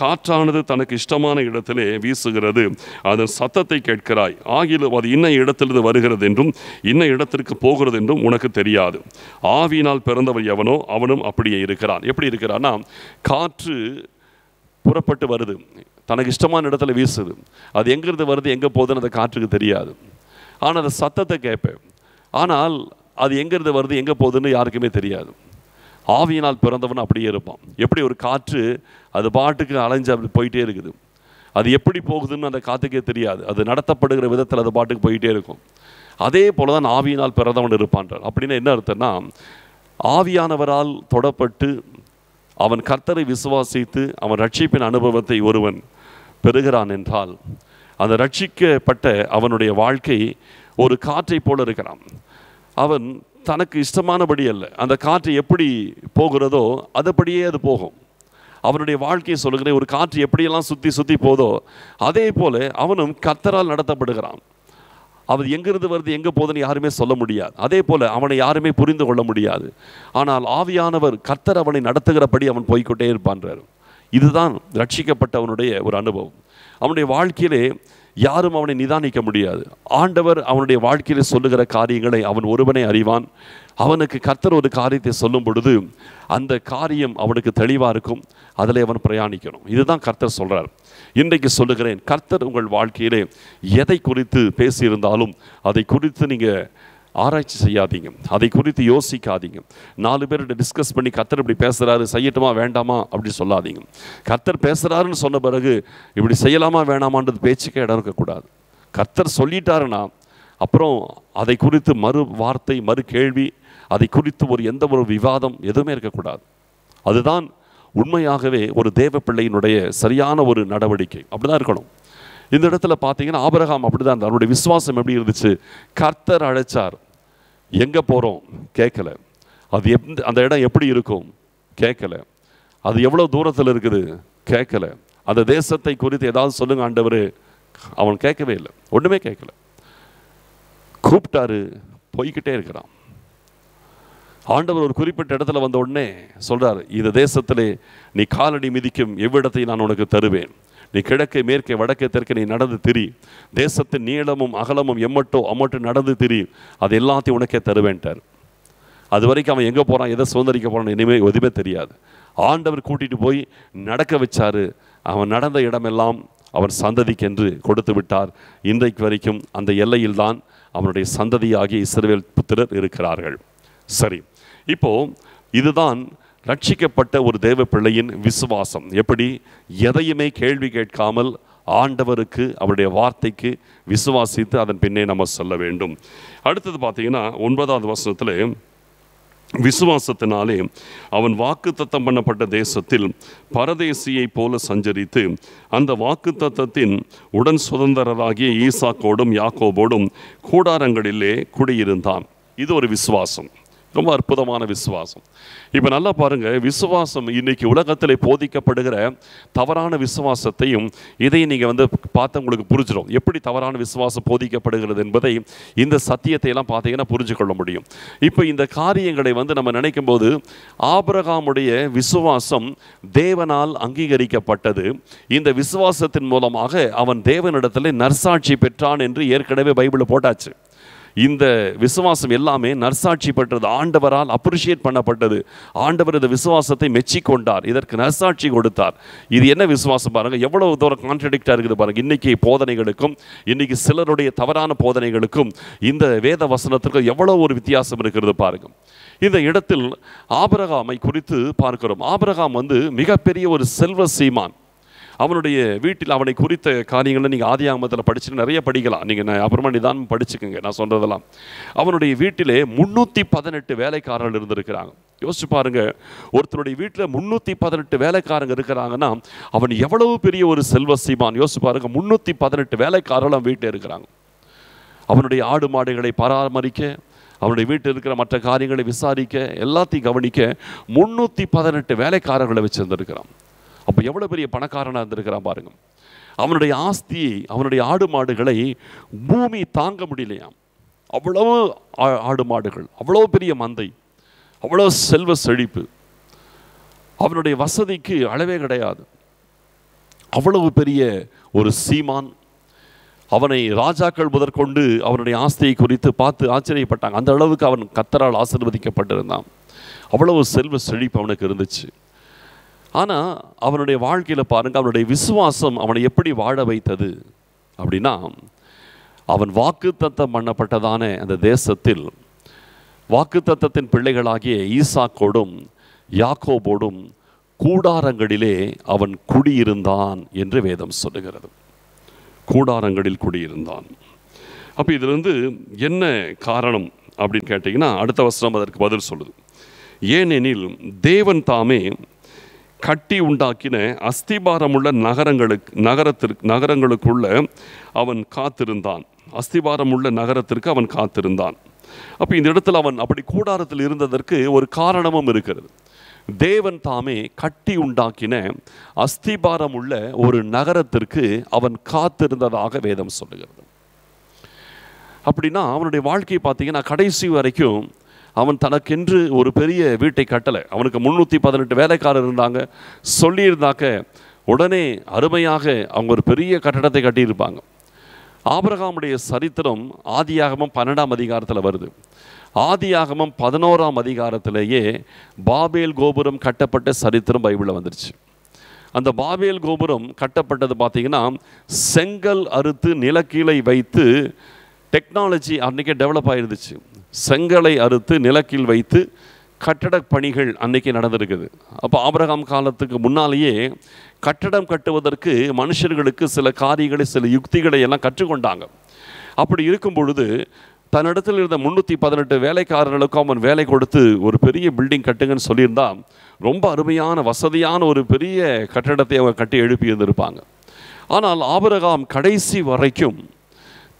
காற்றானது தனக்கு இஷ்டமான இடத்திலே வீசுகிறது அதன் சத்தத்தை கேட்கிறாய் ஆகியும் அது இன்ன இடத்திலிருந்து வருகிறது என்றும் இன்ன இடத்திற்கு போகிறது என்றும் உனக்கு தெரியாது ஆவியினால் பிறந்தவன் எவனோ அவனும் அப்படியே இருக்கிறான் எப்படி இருக்கிறான்னா காற்று புறப்பட்டு வருது தனக்கு இஷ்டமான இடத்துல வீசுது அது எங்கேருந்து வருது எங்கே போகுதுன்னு அந்த காற்றுக்கு தெரியாது ஆனால் அந்த சத்தத்தை கேட்பேன் ஆனால் அது எங்கேருந்து வருது எங்கே போகுதுன்னு யாருக்குமே தெரியாது ஆவியினால் பிறந்தவன் அப்படியே இருப்பான் எப்படி ஒரு காற்று அது பாட்டுக்கு அலைஞ்சு அப்படி போயிட்டே இருக்குது அது எப்படி போகுதுன்னு அந்த காற்றுக்கே தெரியாது அது நடத்தப்படுகிற விதத்தில் அது பாட்டுக்கு போயிட்டே இருக்கும் அதே போல தான் ஆவியினால் பிறந்தவன் இருப்பான்றார் அப்படின்னா என்ன அர்த்தம்னா ஆவியானவரால் தொடப்பட்டு அவன் கர்த்தரை விசுவாசித்து அவன் ரட்சிப்பின் அனுபவத்தை ஒருவன் பெறுகிறான் என்றால் அந்த ரட்சிக்கப்பட்ட அவனுடைய வாழ்க்கை ஒரு காற்றை போல இருக்கிறான் அவன் தனக்கு இஷ்டமானபடி அல்ல அந்த காற்று எப்படி போகிறதோ அதுபடியே அது போகும் அவனுடைய வாழ்க்கையை சொல்கிறேன் ஒரு காற்று எப்படியெல்லாம் சுற்றி சுற்றி போதோ அதே போல் அவனும் கத்தரால் நடத்தப்படுகிறான் அவன் எங்கிருந்து வருது எங்கே போகுதுன்னு யாருமே சொல்ல முடியாது அதே போல் அவனை யாருமே புரிந்து கொள்ள முடியாது ஆனால் ஆவியானவர் கத்தர் அவனை நடத்துகிறபடி அவன் போய்கொண்டே இருப்பான்றார் இதுதான் ரட்சிக்கப்பட்டவனுடைய ஒரு அனுபவம் அவனுடைய வாழ்க்கையிலே யாரும் அவனை நிதானிக்க முடியாது ஆண்டவர் அவனுடைய வாழ்க்கையில் சொல்லுகிற காரியங்களை அவன் ஒருவனை அறிவான் அவனுக்கு கர்த்தர் ஒரு காரியத்தை சொல்லும் பொழுது அந்த காரியம் அவனுக்கு தெளிவாக இருக்கும் அதில் அவன் பிரயாணிக்கணும் இதுதான் கர்த்தர் சொல்கிறார் இன்றைக்கு சொல்லுகிறேன் கர்த்தர் உங்கள் வாழ்க்கையிலே எதை குறித்து பேசியிருந்தாலும் அதை குறித்து நீங்கள் ஆராய்ச்சி செய்யாதீங்க அதை குறித்து யோசிக்காதீங்க நாலு பேர்கிட்ட டிஸ்கஸ் பண்ணி கத்தர் இப்படி பேசுகிறாரு செய்யட்டுமா வேண்டாமா அப்படி சொல்லாதீங்க கத்தர் பேசுகிறாருன்னு சொன்ன பிறகு இப்படி செய்யலாமா வேணாமான்றது பேச்சுக்கே இடம் இருக்கக்கூடாது கத்தர் சொல்லிட்டாருன்னா அப்புறம் அதை குறித்து மறு வார்த்தை மறு கேள்வி அதை குறித்து ஒரு எந்த ஒரு விவாதம் எதுவுமே இருக்கக்கூடாது அதுதான் உண்மையாகவே ஒரு தேவ பிள்ளையினுடைய சரியான ஒரு நடவடிக்கை அப்படி தான் இருக்கணும் இந்த இடத்துல பார்த்தீங்கன்னா ஆபரகாம் அப்படி தான் அவருடைய விசுவாசம் எப்படி இருந்துச்சு கர்த்தர் அழைச்சார் எங்கே போகிறோம் கேட்கல அது எப் அந்த இடம் எப்படி இருக்கும் கேட்கல அது எவ்வளோ தூரத்தில் இருக்குது கேட்கல அந்த தேசத்தை குறித்து ஏதாவது சொல்லுங்க ஆண்டவர் அவன் கேட்கவே இல்லை ஒன்றுமே கேட்கல கூப்பிட்டாரு போய்கிட்டே இருக்கிறான் ஆண்டவர் ஒரு குறிப்பிட்ட இடத்துல வந்த உடனே சொல்கிறார் இந்த தேசத்திலே நீ காலடி மிதிக்கும் எவ்விடத்தை நான் உனக்கு தருவேன் நீ கிழக்கே மேற்கே வடக்கே தெற்கே நீ நடந்து திரி தேசத்தின் நீளமும் அகலமும் எம்மட்டோ அம்மட்டோ நடந்து திரி அது எல்லாத்தையும் உனக்கே தருவேன்ட்டார் அது வரைக்கும் அவன் எங்கே போகிறான் எதை சுதந்திரிக்க போகிறான் இனிமேல் எதுவுமே தெரியாது ஆண்டவர் கூட்டிகிட்டு போய் நடக்க வச்சார் அவன் நடந்த இடமெல்லாம் அவன் சந்ததிக்கென்று கொடுத்து விட்டார் இன்றைக்கு வரைக்கும் அந்த எல்லையில்தான் அவனுடைய சந்ததியாகிய இஸ்ரவேல் புத்திரர் இருக்கிறார்கள் சரி இப்போது இதுதான் ரட்சிக்கப்பட்ட ஒரு தேவ பிள்ளையின் விசுவாசம் எப்படி எதையுமே கேள்வி கேட்காமல் ஆண்டவருக்கு அவருடைய வார்த்தைக்கு விசுவாசித்து அதன் பின்னே நம்ம சொல்ல வேண்டும் அடுத்தது பார்த்தீங்கன்னா ஒன்பதாவது வசனத்தில் விசுவாசத்தினாலே அவன் வாக்குத்தத்தம் பண்ணப்பட்ட தேசத்தில் பரதேசியைப் போல சஞ்சரித்து அந்த வாக்குத்தத்தத்தின் உடன் சுதந்திரராகிய ஈசாக்கோடும் யாக்கோபோடும் கூடாரங்களிலே குடியிருந்தான் இது ஒரு விசுவாசம் ரொம்ப அற்புதமான விசுவாசம் இப்போ நல்லா பாருங்கள் விசுவாசம் இன்னைக்கு உலகத்தில் போதிக்கப்படுகிற தவறான விசுவாசத்தையும் இதை நீங்கள் வந்து பார்த்து உங்களுக்கு புரிஞ்சிடும் எப்படி தவறான விசுவாசம் போதிக்கப்படுகிறது என்பதை இந்த சத்தியத்தை எல்லாம் பார்த்தீங்கன்னா புரிஞ்சு கொள்ள முடியும் இப்போ இந்த காரியங்களை வந்து நம்ம நினைக்கும் போது ஆபரகாமுடைய விசுவாசம் தேவனால் அங்கீகரிக்கப்பட்டது இந்த விசுவாசத்தின் மூலமாக அவன் தேவனிடத்தில் நர்சாட்சி பெற்றான் என்று ஏற்கனவே பைபிளை போட்டாச்சு இந்த விசுவாசம் எல்லாமே நர்சாட்சி பெற்றது ஆண்டவரால் அப்ரிஷியேட் பண்ணப்பட்டது ஆண்டவர் இந்த விசுவாசத்தை மெச்சிக்கொண்டார் இதற்கு நர்சாட்சி கொடுத்தார் இது என்ன விசுவாசம் பாருங்கள் எவ்வளவு தூரம் கான்ட்ரடிக்டாக இருக்குது பாருங்கள் இன்றைக்கி போதனைகளுக்கும் இன்றைக்கி சிலருடைய தவறான போதனைகளுக்கும் இந்த வேத வசனத்திற்கும் எவ்வளோ ஒரு வித்தியாசம் இருக்கிறது பாருங்கள் இந்த இடத்தில் ஆபரகாமை குறித்து பார்க்கிறோம் ஆபரகாம் வந்து மிகப்பெரிய ஒரு செல்வ சீமான் அவனுடைய வீட்டில் அவனை குறித்த காரியங்களை நீங்கள் ஆதி ஆகமத்தில் படிச்சுட்டு நிறைய படிக்கலாம் நீங்கள் அப்புறமா நிதானம் படிச்சுக்கோங்க நான் சொல்கிறதெல்லாம் அவனுடைய வீட்டிலே முந்நூற்றி பதினெட்டு வேலைக்காரர்கள் இருந்திருக்கிறாங்க யோசிச்சு பாருங்க ஒருத்தருடைய வீட்டில் முந்நூற்றி பதினெட்டு வேலைக்காரங்க இருக்கிறாங்கன்னா அவன் எவ்வளவு பெரிய ஒரு செல்வ சீமான் யோசிச்சு பாருங்க முந்நூற்றி பதினெட்டு அவன் வீட்டில் இருக்கிறாங்க அவனுடைய ஆடு மாடுகளை பராமரிக்க அவனுடைய வீட்டில் இருக்கிற மற்ற காரியங்களை விசாரிக்க எல்லாத்தையும் கவனிக்க முந்நூற்றி பதினெட்டு வேலைக்காரர்களை வச்சுருந்துருக்கிறான் அப்போ எவ்வளோ பெரிய பணக்காரனாக இருந்திருக்கிறான் பாருங்க அவனுடைய ஆஸ்தியை அவனுடைய ஆடு மாடுகளை பூமி தாங்க முடியலையாம் அவ்வளவு ஆடு மாடுகள் அவ்வளோ பெரிய மந்தை அவ்வளோ செல்வ செழிப்பு அவனுடைய வசதிக்கு அளவே கிடையாது அவ்வளவு பெரிய ஒரு சீமான் அவனை ராஜாக்கள் முதற்கொண்டு அவனுடைய ஆஸ்தியை குறித்து பார்த்து ஆச்சரியப்பட்டாங்க அந்த அளவுக்கு அவன் கத்தரால் ஆசிர்வதிக்கப்பட்டிருந்தான் அவ்வளவு செல்வ செழிப்பு அவனுக்கு இருந்துச்சு ஆனால் அவனுடைய வாழ்க்கையில் பாருங்கள் அவனுடைய விசுவாசம் அவனை எப்படி வாழ வைத்தது அப்படின்னா அவன் வாக்குத்தத்தம் பண்ணப்பட்டதான அந்த தேசத்தில் வாக்குத்தத்தத்தின் பிள்ளைகளாகிய ஈசாக்கோடும் யாக்கோபோடும் கூடாரங்களிலே அவன் குடியிருந்தான் என்று வேதம் சொல்லுகிறது கூடாரங்களில் குடியிருந்தான் அப்போ இதிலிருந்து என்ன காரணம் அப்படின்னு கேட்டிங்கன்னா அடுத்த வசனம் அதற்கு பதில் சொல்லுது ஏனெனில் தேவன் தாமே கட்டி உண்டாக்கின அஸ்திபாரமுள்ள நகரங்களுக்கு நகரத்திற்கு நகரங்களுக்குள்ள அவன் காத்திருந்தான் அஸ்திபாரமுள்ள நகரத்திற்கு அவன் காத்திருந்தான் அப்போ இந்த இடத்துல அவன் அப்படி கூடாரத்தில் இருந்ததற்கு ஒரு காரணமும் இருக்கிறது தேவன் தாமே கட்டி உண்டாக்கின அஸ்திபாரம் உள்ள ஒரு நகரத்திற்கு அவன் காத்திருந்ததாக வேதம் சொல்லுகிறது அப்படின்னா அவனுடைய வாழ்க்கையை பார்த்தீங்கன்னா கடைசி வரைக்கும் அவன் தனக்கென்று ஒரு பெரிய வீட்டை கட்டலை அவனுக்கு முந்நூற்றி பதினெட்டு வேலைக்காரர் இருந்தாங்க சொல்லியிருந்தாக்க உடனே அருமையாக அவங்க ஒரு பெரிய கட்டடத்தை கட்டியிருப்பாங்க ஆபரகாமுடைய சரித்திரம் ஆதியாகமம் பன்னெண்டாம் அதிகாரத்தில் வருது ஆதியாகமம் பதினோராம் அதிகாரத்திலேயே பாபேல் கோபுரம் கட்டப்பட்ட சரித்திரம் பைபிளில் வந்துருச்சு அந்த பாபேல் கோபுரம் கட்டப்பட்டது பார்த்திங்கன்னா செங்கல் அறுத்து நிலக்கீழை வைத்து டெக்னாலஜி அன்றைக்கே டெவலப் ஆகிருந்துச்சு செங்கலை அறுத்து நிலக்கில் வைத்து கட்டட பணிகள் அன்னைக்கு நடந்திருக்குது அப்போ ஆபரகாம் காலத்துக்கு முன்னாலேயே கட்டடம் கட்டுவதற்கு மனுஷர்களுக்கு சில காரியங்களை சில யுக்திகளை எல்லாம் கற்றுக்கொண்டாங்க அப்படி இருக்கும் பொழுது தன்னிடத்தில் இருந்த முந்நூற்றி பதினெட்டு வேலைக்காரர்களுக்கும் அவன் வேலை கொடுத்து ஒரு பெரிய பில்டிங் கட்டுங்கன்னு சொல்லியிருந்தால் ரொம்ப அருமையான வசதியான ஒரு பெரிய கட்டடத்தை அவங்க கட்டி எழுப்பி இருந்திருப்பாங்க ஆனால் ஆபரகாம் கடைசி வரைக்கும்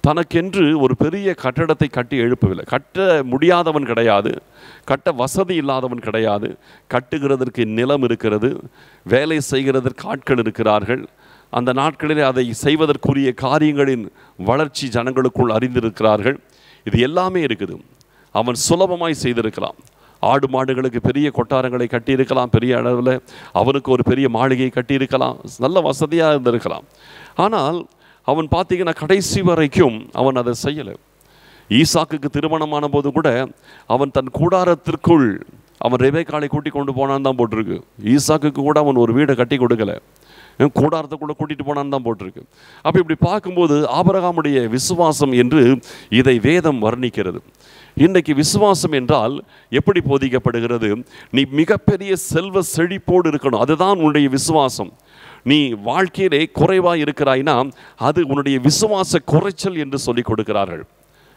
தனக்கென்று ஒரு பெரிய கட்டடத்தை கட்டி எழுப்பவில்லை கட்ட முடியாதவன் கிடையாது கட்ட வசதி இல்லாதவன் கிடையாது கட்டுகிறதற்கு நிலம் இருக்கிறது வேலை செய்கிறதற்கு ஆட்கள் இருக்கிறார்கள் அந்த நாட்களிலே அதை செய்வதற்குரிய காரியங்களின் வளர்ச்சி ஜனங்களுக்குள் அறிந்திருக்கிறார்கள் இது எல்லாமே இருக்குது அவன் சுலபமாய் செய்திருக்கலாம் ஆடு மாடுகளுக்கு பெரிய கொட்டாரங்களை கட்டியிருக்கலாம் பெரிய அளவில் அவனுக்கு ஒரு பெரிய மாளிகை கட்டியிருக்கலாம் நல்ல வசதியாக இருந்திருக்கலாம் ஆனால் அவன் பார்த்தீங்கன்னா கடைசி வரைக்கும் அவன் அதை செய்யலை ஈசாக்குக்கு திருமணமான போது கூட அவன் தன் கூடாரத்திற்குள் அவன் ரெபேக்காலை கூட்டி கொண்டு போனான்னு தான் போட்டிருக்கு ஈசாக்குக்கு கூட அவன் ஒரு வீடை கட்டி கொடுக்கல கூடாரத்தை கூட கூட்டிகிட்டு போனான்னு தான் போட்டிருக்கு அப்போ இப்படி பார்க்கும்போது ஆபரகாமுடைய விசுவாசம் என்று இதை வேதம் வர்ணிக்கிறது இன்றைக்கு விசுவாசம் என்றால் எப்படி போதிக்கப்படுகிறது நீ மிகப்பெரிய செல்வ செழிப்போடு இருக்கணும் அதுதான் உன்னுடைய விசுவாசம் நீ வாழ்க்கையிலே குறைவாக இருக்கிறாய்னா அது உன்னுடைய விசுவாச குறைச்சல் என்று சொல்லி கொடுக்கிறார்கள்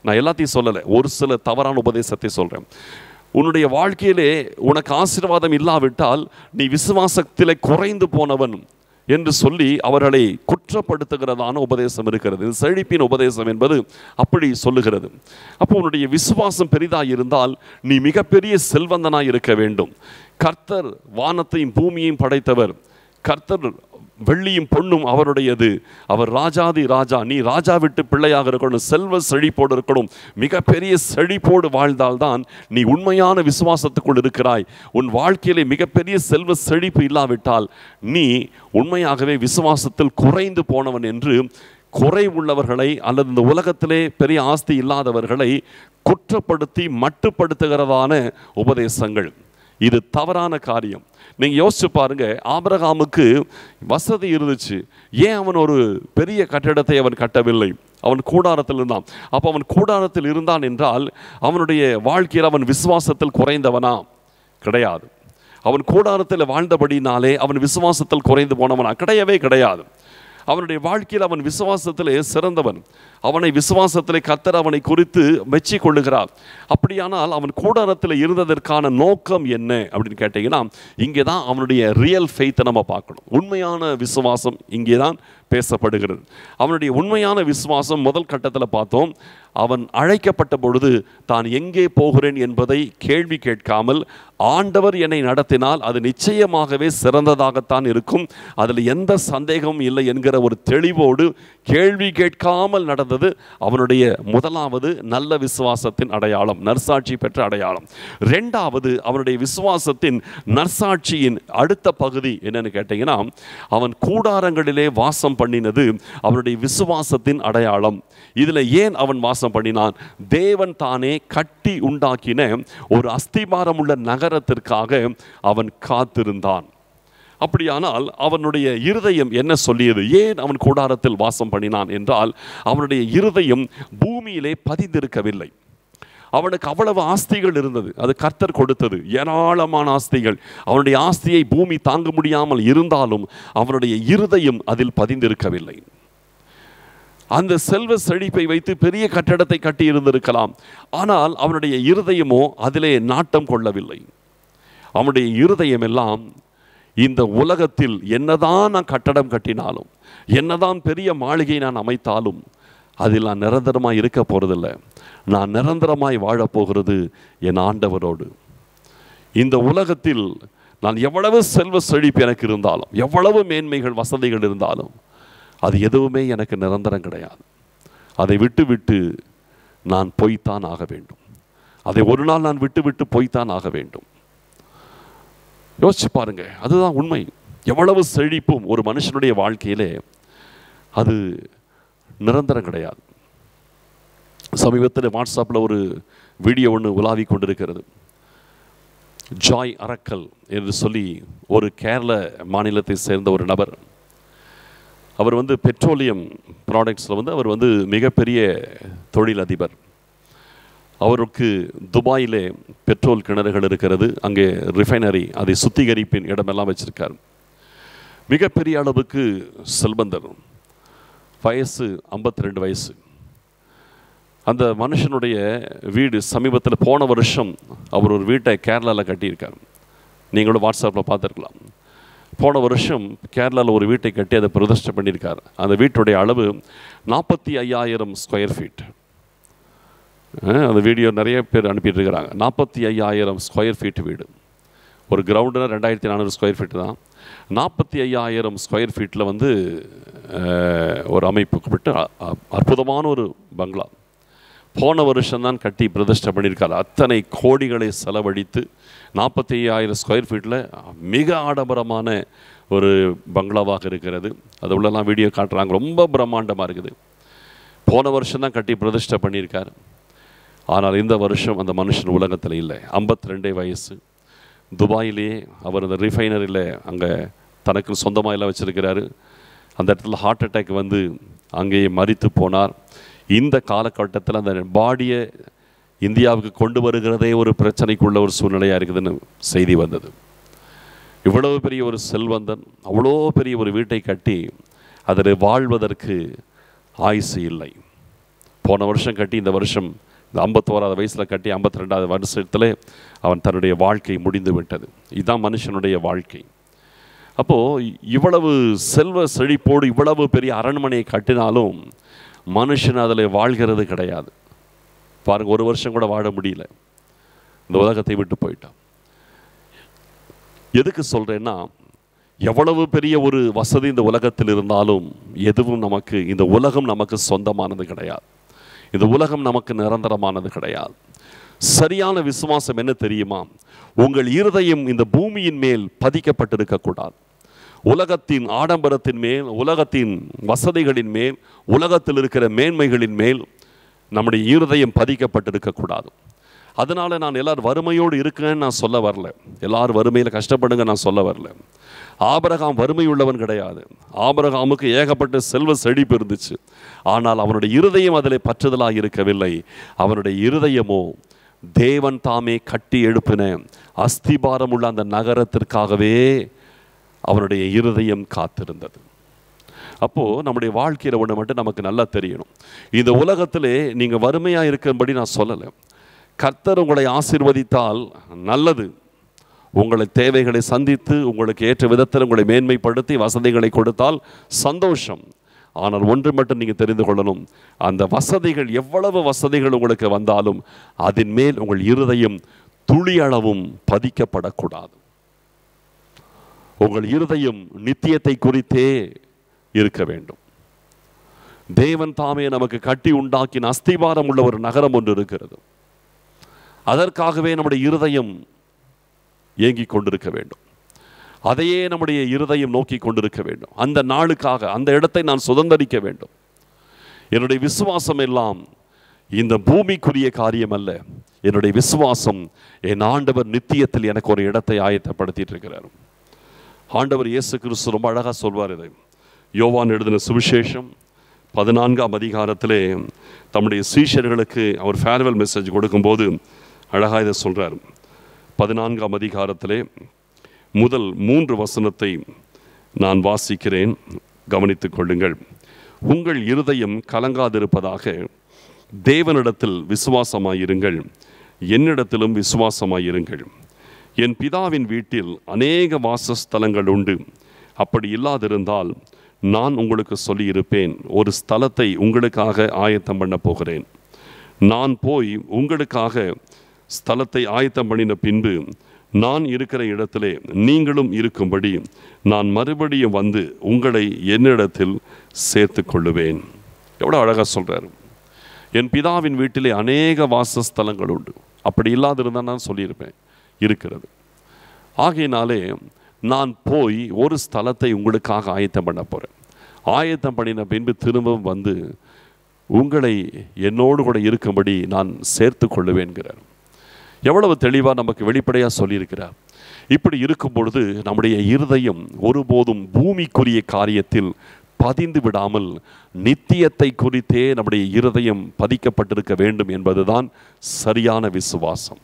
நான் எல்லாத்தையும் சொல்லலை ஒரு சில தவறான உபதேசத்தை சொல்கிறேன் உன்னுடைய வாழ்க்கையிலே உனக்கு ஆசீர்வாதம் இல்லாவிட்டால் நீ விசுவாசத்தில் குறைந்து போனவன் என்று சொல்லி அவர்களை குற்றப்படுத்துகிறதான உபதேசம் இருக்கிறது செழிப்பின் உபதேசம் என்பது அப்படி சொல்லுகிறது அப்போ உன்னுடைய விசுவாசம் பெரிதாக இருந்தால் நீ மிகப்பெரிய செல்வந்தனாக இருக்க வேண்டும் கர்த்தர் வானத்தையும் பூமியையும் படைத்தவர் கர்த்தர் வெள்ளியும் பொண்ணும் அவருடையது அவர் ராஜாதி ராஜா நீ ராஜா விட்டு பிள்ளையாக இருக்கணும் செல்வ செழிப்போடு இருக்கணும் மிகப்பெரிய செழிப்போடு வாழ்ந்தால்தான் நீ உண்மையான விசுவாசத்துக்குள் இருக்கிறாய் உன் வாழ்க்கையிலே மிகப்பெரிய செல்வ செழிப்பு இல்லாவிட்டால் நீ உண்மையாகவே விசுவாசத்தில் குறைந்து போனவன் என்று குறை உள்ளவர்களை அல்லது இந்த உலகத்திலே பெரிய ஆஸ்தி இல்லாதவர்களை குற்றப்படுத்தி மட்டுப்படுத்துகிறதான உபதேசங்கள் இது தவறான காரியம் நீங்கள் யோசிச்சு பாருங்கள் ஆபரகாமுக்கு வசதி இருந்துச்சு ஏன் அவன் ஒரு பெரிய கட்டிடத்தை அவன் கட்டவில்லை அவன் கூடாரத்தில் இருந்தான் அப்போ அவன் கூடாரத்தில் இருந்தான் என்றால் அவனுடைய வாழ்க்கையில் அவன் விசுவாசத்தில் குறைந்தவனா கிடையாது அவன் கூடாரத்தில் வாழ்ந்தபடினாலே அவன் விசுவாசத்தில் குறைந்து போனவனா கிடையவே கிடையாது அவனுடைய வாழ்க்கையில் அவன் விசுவாசத்தில் சிறந்தவன் அவனை விசுவாசத்தில் கத்தர் அவனை குறித்து மெச்சிக் கொள்ளுகிறார் அப்படியானால் அவன் கூடாரத்தில் இருந்ததற்கான நோக்கம் என்ன அப்படின்னு கேட்டிங்கன்னா இங்கே தான் அவனுடைய ரியல் ஃபெய்த்தை நம்ம பார்க்கணும் உண்மையான விசுவாசம் இங்கே தான் பேசப்படுகிறது அவனுடைய உண்மையான விசுவாசம் முதல் கட்டத்தில் பார்த்தோம் அவன் அழைக்கப்பட்ட பொழுது தான் எங்கே போகிறேன் என்பதை கேள்வி கேட்காமல் ஆண்டவர் என்னை நடத்தினால் அது நிச்சயமாகவே சிறந்ததாகத்தான் இருக்கும் அதில் எந்த சந்தேகமும் இல்லை என்கிற ஒரு தெளிவோடு கேள்வி கேட்காமல் நடந்த என்பது அவனுடைய முதலாவது நல்ல விசுவாசத்தின் அடையாளம் நர்சாட்சி பெற்ற அடையாளம் ரெண்டாவது அவனுடைய விசுவாசத்தின் நர்சாட்சியின் அடுத்த பகுதி என்னன்னு கேட்டிங்கன்னா அவன் கூடாரங்களிலே வாசம் பண்ணினது அவனுடைய விசுவாசத்தின் அடையாளம் இதில் ஏன் அவன் வாசம் பண்ணினான் தேவன் தானே கட்டி உண்டாக்கின ஒரு அஸ்திபாரம் உள்ள நகரத்திற்காக அவன் காத்திருந்தான் அப்படியானால் அவனுடைய இருதயம் என்ன சொல்லியது ஏன் அவன் கூடாரத்தில் வாசம் பண்ணினான் என்றால் அவனுடைய இருதயம் பூமியிலே பதிந்திருக்கவில்லை அவனுக்கு அவ்வளவு ஆஸ்திகள் இருந்தது அது கர்த்தர் கொடுத்தது ஏராளமான ஆஸ்திகள் அவனுடைய ஆஸ்தியை பூமி தாங்க முடியாமல் இருந்தாலும் அவனுடைய இருதயம் அதில் பதிந்திருக்கவில்லை அந்த செல்வ செழிப்பை வைத்து பெரிய கட்டடத்தை கட்டி இருந்திருக்கலாம் ஆனால் அவனுடைய இருதயமோ அதிலே நாட்டம் கொள்ளவில்லை அவனுடைய இருதயமெல்லாம் எல்லாம் இந்த உலகத்தில் என்னதான் நான் கட்டடம் கட்டினாலும் என்னதான் பெரிய மாளிகை நான் அமைத்தாலும் அதில் நான் நிரந்தரமாக இருக்க போகிறதில்ல நான் நிரந்தரமாய் வாழப்போகிறது என் ஆண்டவரோடு இந்த உலகத்தில் நான் எவ்வளவு செல்வ செழிப்பு எனக்கு இருந்தாலும் எவ்வளவு மேன்மைகள் வசதிகள் இருந்தாலும் அது எதுவுமே எனக்கு நிரந்தரம் கிடையாது அதை விட்டு விட்டு நான் பொய்த்தான் ஆக வேண்டும் அதை ஒரு நாள் நான் விட்டு விட்டு பொய்த்தான் ஆக வேண்டும் யோசிச்சு பாருங்க அதுதான் உண்மை எவ்வளவு செழிப்பும் ஒரு மனுஷனுடைய வாழ்க்கையிலே அது நிரந்தரம் கிடையாது சமீபத்தில் வாட்ஸ்அப்பில் ஒரு வீடியோ ஒன்று உலாவி கொண்டிருக்கிறது ஜாய் அறக்கல் என்று சொல்லி ஒரு கேரள மாநிலத்தை சேர்ந்த ஒரு நபர் அவர் வந்து பெட்ரோலியம் ப்ராடக்ட்ஸில் வந்து அவர் வந்து மிகப்பெரிய தொழிலதிபர் அவருக்கு துபாயிலே பெட்ரோல் கிணறுகள் இருக்கிறது அங்கே ரிஃபைனரி அதை சுத்திகரிப்பின் இடமெல்லாம் வச்சுருக்கார் மிகப்பெரிய அளவுக்கு செல்வந்தர் வயசு ஐம்பத்தி ரெண்டு வயசு அந்த மனுஷனுடைய வீடு சமீபத்தில் போன வருஷம் அவர் ஒரு வீட்டை கேரளாவில் கட்டியிருக்கார் நீங்களும் வாட்ஸ்அப்பில் பார்த்துருக்கலாம் போன வருஷம் கேரளாவில் ஒரு வீட்டை கட்டி அதை பிரதர்ஷனம் பண்ணியிருக்கார் அந்த வீட்டுடைய அளவு நாற்பத்தி ஐயாயிரம் ஸ்கொயர் ஃபீட் அந்த வீடியோ நிறைய பேர் அனுப்பிட்டு இருக்கிறாங்க நாற்பத்தி ஐயாயிரம் ஸ்கொயர் ஃபீட் வீடு ஒரு கிரவுண்டுனா ரெண்டாயிரத்தி நானூறு ஸ்கொயர் ஃபீட் தான் நாற்பத்தி ஐயாயிரம் ஸ்கொயர் ஃபீட்டில் வந்து ஒரு அமைப்புக்குப்பட்டு அற்புதமான ஒரு பங்களா போன வருஷம்தான் கட்டி பிரதிஷ்டை பண்ணியிருக்காரு அத்தனை கோடிகளை செலவழித்து நாற்பத்தி ஐயாயிரம் ஸ்கொயர் ஃபீட்டில் மிக ஆடம்பரமான ஒரு பங்களாவாக இருக்கிறது அது உள்ளெல்லாம் வீடியோ காட்டுறாங்க ரொம்ப பிரம்மாண்டமாக இருக்குது போன வருஷம் தான் கட்டி பிரதிஷ்டை பண்ணியிருக்காரு ஆனால் இந்த வருஷம் அந்த மனுஷன் உலகத்தில் இல்லை ஐம்பத்தி ரெண்டே வயசு துபாயிலேயே அவர் அந்த ரிஃபைனரியில் அங்கே தனக்கு சொந்தமாக எல்லாம் வச்சுருக்கிறாரு அந்த இடத்துல ஹார்ட் அட்டாக் வந்து அங்கேயே மறித்து போனார் இந்த காலகட்டத்தில் அந்த பாடியை இந்தியாவுக்கு கொண்டு வருகிறதே ஒரு பிரச்சனைக்குள்ள ஒரு சூழ்நிலையாக இருக்குதுன்னு செய்தி வந்தது இவ்வளவு பெரிய ஒரு செல்வந்தன் அவ்வளோ பெரிய ஒரு வீட்டை கட்டி அதில் வாழ்வதற்கு ஆயுசு இல்லை போன வருஷம் கட்டி இந்த வருஷம் இந்த ஐம்பத்தோராது வயசில் கட்டி ஐம்பத்தி ரெண்டாவது வருஷத்தில் அவன் தன்னுடைய வாழ்க்கை முடிந்து விட்டது இதுதான் மனுஷனுடைய வாழ்க்கை அப்போது இவ்வளவு செல்வ செழிப்போடு இவ்வளவு பெரிய அரண்மனையை கட்டினாலும் மனுஷன் அதில் வாழ்கிறது கிடையாது பாருங்கள் ஒரு வருஷம் கூட வாழ முடியல இந்த உலகத்தை விட்டு போயிட்டான் எதுக்கு சொல்கிறேன்னா எவ்வளவு பெரிய ஒரு வசதி இந்த உலகத்தில் இருந்தாலும் எதுவும் நமக்கு இந்த உலகம் நமக்கு சொந்தமானது கிடையாது இந்த உலகம் நமக்கு நிரந்தரமானது கிடையாது சரியான விசுவாசம் என்ன தெரியுமா உங்கள் இருதயம் இந்த பூமியின் மேல் பதிக்கப்பட்டிருக்கக்கூடாது உலகத்தின் ஆடம்பரத்தின் மேல் உலகத்தின் வசதிகளின் மேல் உலகத்தில் இருக்கிற மேன்மைகளின் மேல் நம்முடைய இருதயம் பதிக்கப்பட்டிருக்கக்கூடாது அதனால் நான் எல்லோரும் வறுமையோடு இருக்கேன்னு நான் சொல்ல வரல எல்லாரும் வறுமையில் கஷ்டப்படுங்க நான் சொல்ல வரல ஆபரகாம் வறுமை உள்ளவன் கிடையாது ஆபரகாமுக்கு ஏகப்பட்ட செல்வ செழிப்பு இருந்துச்சு ஆனால் அவனுடைய இருதயம் அதில் பற்றுதலாக இருக்கவில்லை அவனுடைய இருதயமோ தேவன் தாமே கட்டி எழுப்பின அஸ்திபாரம் உள்ள அந்த நகரத்திற்காகவே அவனுடைய இருதயம் காத்திருந்தது அப்போது நம்முடைய வாழ்க்கையில் ஒன்று மட்டும் நமக்கு நல்லா தெரியணும் இந்த உலகத்திலே நீங்கள் வறுமையாக இருக்கும்படி நான் சொல்லலை கர்த்தர் உங்களை ஆசிர்வதித்தால் நல்லது உங்களை தேவைகளை சந்தித்து உங்களுக்கு ஏற்ற விதத்தில் உங்களை மேன்மைப்படுத்தி வசதிகளை கொடுத்தால் சந்தோஷம் ஆனால் ஒன்று மட்டும் நீங்கள் தெரிந்து கொள்ளணும் அந்த வசதிகள் எவ்வளவு வசதிகள் உங்களுக்கு வந்தாலும் அதன் மேல் உங்கள் இருதயம் துளி அளவும் பதிக்கப்படக்கூடாது உங்கள் இருதயம் நித்தியத்தை குறித்தே இருக்க வேண்டும் தேவன் தாமே நமக்கு கட்டி உண்டாக்கின் அஸ்திவாரம் உள்ள ஒரு நகரம் ஒன்று இருக்கிறது அதற்காகவே நம்முடைய இருதயம் இயங்கிக் கொண்டிருக்க வேண்டும் அதையே நம்முடைய இருதயம் நோக்கி கொண்டிருக்க வேண்டும் அந்த நாளுக்காக அந்த இடத்தை நான் சுதந்திரிக்க வேண்டும் என்னுடைய விசுவாசம் எல்லாம் இந்த பூமிக்குரிய காரியம் அல்ல என்னுடைய விசுவாசம் என் ஆண்டவர் நித்தியத்தில் எனக்கு ஒரு இடத்தை ஆயத்தப்படுத்திட்டு இருக்கிறார் ஆண்டவர் இயேசு கிறிஸ்து ரொம்ப அழகாக சொல்வார் இதை யோவான் எழுதின சுவிசேஷம் பதினான்காம் அதிகாரத்திலே தம்முடைய சீஷர்களுக்கு அவர் ஃபேர்வெல் மெசேஜ் கொடுக்கும்போது அழகாக இதை சொல்கிறார் பதினான்காம் அதிகாரத்திலே முதல் மூன்று வசனத்தை நான் வாசிக்கிறேன் கவனித்து கொள்ளுங்கள் உங்கள் இருதயம் கலங்காதிருப்பதாக தேவனிடத்தில் விசுவாசமாயிருங்கள் என்னிடத்திலும் விசுவாசமாயிருங்கள் என் பிதாவின் வீட்டில் அநேக வாசஸ்தலங்கள் உண்டு அப்படி இல்லாதிருந்தால் நான் உங்களுக்கு சொல்லியிருப்பேன் ஒரு ஸ்தலத்தை உங்களுக்காக ஆயத்தம் பண்ண போகிறேன் நான் போய் உங்களுக்காக ஸ்தலத்தை ஆயத்தம் பண்ணின பின்பு நான் இருக்கிற இடத்திலே நீங்களும் இருக்கும்படி நான் மறுபடியும் வந்து உங்களை என்னிடத்தில் சேர்த்து கொள்ளுவேன் எவ்வளோ அழகாக சொல்கிறார் என் பிதாவின் வீட்டிலே அநேக வாசஸ்தலங்கள் உண்டு அப்படி இல்லாதிருந்தால் நான் சொல்லியிருப்பேன் இருக்கிறது ஆகையினாலே நான் போய் ஒரு ஸ்தலத்தை உங்களுக்காக ஆயத்தம் பண்ண போகிறேன் ஆயத்தம் பண்ணின பின்பு திரும்பவும் வந்து உங்களை என்னோடு கூட இருக்கும்படி நான் சேர்த்து கொள்ளுவேன்கிறார் எவ்வளவு தெளிவாக நமக்கு வெளிப்படையாக சொல்லியிருக்கிறார் இப்படி இருக்கும் பொழுது நம்முடைய இருதயம் ஒருபோதும் பூமிக்குரிய காரியத்தில் பதிந்து விடாமல் நித்தியத்தை குறித்தே நம்முடைய இருதயம் பதிக்கப்பட்டிருக்க வேண்டும் என்பதுதான் சரியான விசுவாசம்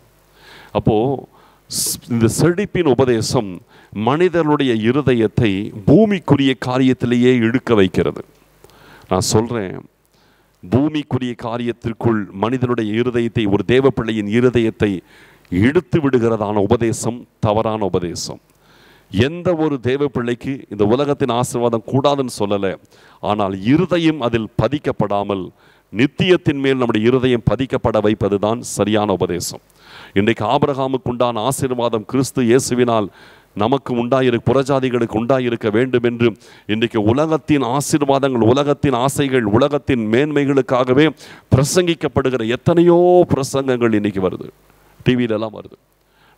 அப்போது இந்த செழிப்பின் உபதேசம் மனிதனுடைய இருதயத்தை பூமிக்குரிய காரியத்திலேயே இழுக்க வைக்கிறது நான் சொல்கிறேன் பூமிக்குரிய காரியத்திற்குள் மனிதனுடைய இருதயத்தை ஒரு தேவப்பிள்ளையின் இருதயத்தை இழுத்து விடுகிறதான உபதேசம் தவறான உபதேசம் எந்த ஒரு தேவ பிள்ளைக்கு இந்த உலகத்தின் ஆசீர்வாதம் கூடாதுன்னு சொல்லலை ஆனால் இருதயம் அதில் பதிக்கப்படாமல் நித்தியத்தின் மேல் நம்முடைய இருதயம் பதிக்கப்பட வைப்பதுதான் சரியான உபதேசம் இன்றைக்கு ஆபரகாமுக்கு உண்டான ஆசீர்வாதம் கிறிஸ்து இயேசுவினால் நமக்கு உண்டாயிருக்க புறஜாதிகளுக்கு உண்டாயிருக்க வேண்டும் என்று இன்றைக்கு உலகத்தின் ஆசீர்வாதங்கள் உலகத்தின் ஆசைகள் உலகத்தின் மேன்மைகளுக்காகவே பிரசங்கிக்கப்படுகிற எத்தனையோ பிரசங்கங்கள் இன்றைக்கி வருது டிவியிலலாம் வருது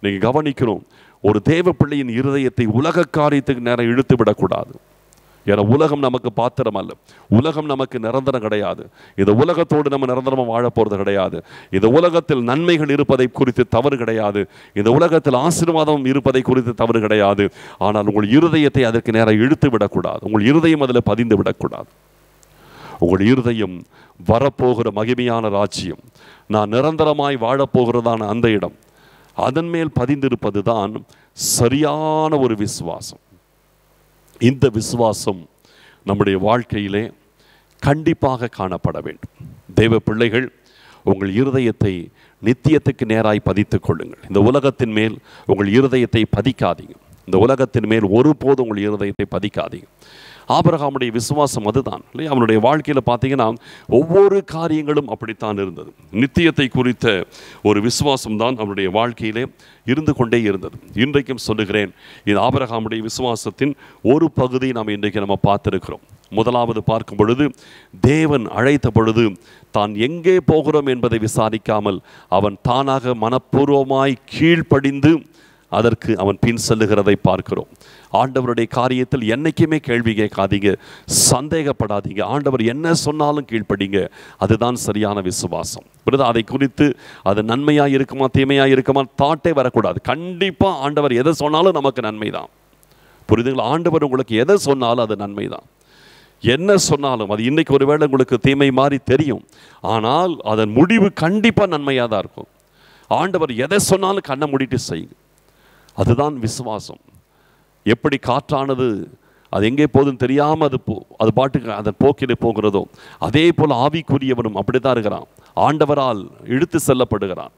நீங்கள் கவனிக்கணும் ஒரு தேவ பிள்ளையின் இருதயத்தை உலக காரியத்துக்கு நேரம் இழுத்து விடக்கூடாது ஏன்னா உலகம் நமக்கு பாத்திரம் அல்ல உலகம் நமக்கு நிரந்தரம் கிடையாது இந்த உலகத்தோடு நம்ம நிரந்தரமாக வாழ போகிறது கிடையாது இந்த உலகத்தில் நன்மைகள் இருப்பதை குறித்து தவறு கிடையாது இந்த உலகத்தில் ஆசீர்வாதம் இருப்பதை குறித்து தவறு கிடையாது ஆனால் உங்கள் இருதயத்தை அதற்கு நேராக இழுத்து விடக்கூடாது உங்கள் இருதயம் அதில் பதிந்து விடக்கூடாது உங்கள் இருதயம் வரப்போகிற மகிமையான ராஜ்யம் நான் நிரந்தரமாய் வாழப்போகிறதான அந்த இடம் அதன் மேல் பதிந்திருப்பது தான் சரியான ஒரு விசுவாசம் இந்த விசுவாசம் நம்முடைய வாழ்க்கையிலே கண்டிப்பாக காணப்பட வேண்டும் தெய்வ பிள்ளைகள் உங்கள் இருதயத்தை நித்தியத்துக்கு நேராய் பதித்து கொள்ளுங்கள் இந்த உலகத்தின் மேல் உங்கள் இருதயத்தை பதிக்காதீங்க இந்த உலகத்தின் மேல் ஒருபோது உங்கள் இருதயத்தை பதிக்காதீங்க ஆபரகாமுடைய விசுவாசம் அதுதான் இல்லையா அவனுடைய வாழ்க்கையில் பார்த்தீங்கன்னா ஒவ்வொரு காரியங்களும் அப்படித்தான் இருந்தது நித்தியத்தை குறித்த ஒரு விசுவாசம் தான் அவனுடைய வாழ்க்கையிலே இருந்து கொண்டே இருந்தது இன்றைக்கும் சொல்லுகிறேன் இது ஆபரகாமுடைய விசுவாசத்தின் ஒரு பகுதி நாம் இன்றைக்கு நம்ம பார்த்துருக்கிறோம் முதலாவது பார்க்கும் பொழுது தேவன் அழைத்த பொழுது தான் எங்கே போகிறோம் என்பதை விசாரிக்காமல் அவன் தானாக மனப்பூர்வமாய் கீழ்ப்படிந்து அதற்கு அவன் பின் செல்லுகிறதை பார்க்கிறோம் ஆண்டவருடைய காரியத்தில் என்றைக்குமே கேள்வி கேட்காதீங்க சந்தேகப்படாதீங்க ஆண்டவர் என்ன சொன்னாலும் கீழ்ப்படிங்க அதுதான் சரியான விசுவாசம் புரியுது அதை குறித்து அது நன்மையாக இருக்குமா தீமையாக இருக்குமா தாட்டே வரக்கூடாது கண்டிப்பாக ஆண்டவர் எதை சொன்னாலும் நமக்கு நன்மை தான் புரியுதுங்களா ஆண்டவர் உங்களுக்கு எதை சொன்னாலும் அது நன்மை தான் என்ன சொன்னாலும் அது இன்றைக்கி ஒருவேளை உங்களுக்கு தீமை மாதிரி தெரியும் ஆனால் அதன் முடிவு கண்டிப்பாக நன்மையாக தான் இருக்கும் ஆண்டவர் எதை சொன்னாலும் கண்ணை முடிட்டு செய்யுங்க அதுதான் விசுவாசம் எப்படி காற்றானது அது எங்கே போதும் தெரியாமல் அது போ அது பாட்டுக்கு அதன் போக்கிலே போகிறதோ அதே போல் ஆவிக்குரியவனும் அப்படி தான் இருக்கிறான் ஆண்டவரால் இழுத்து செல்லப்படுகிறான்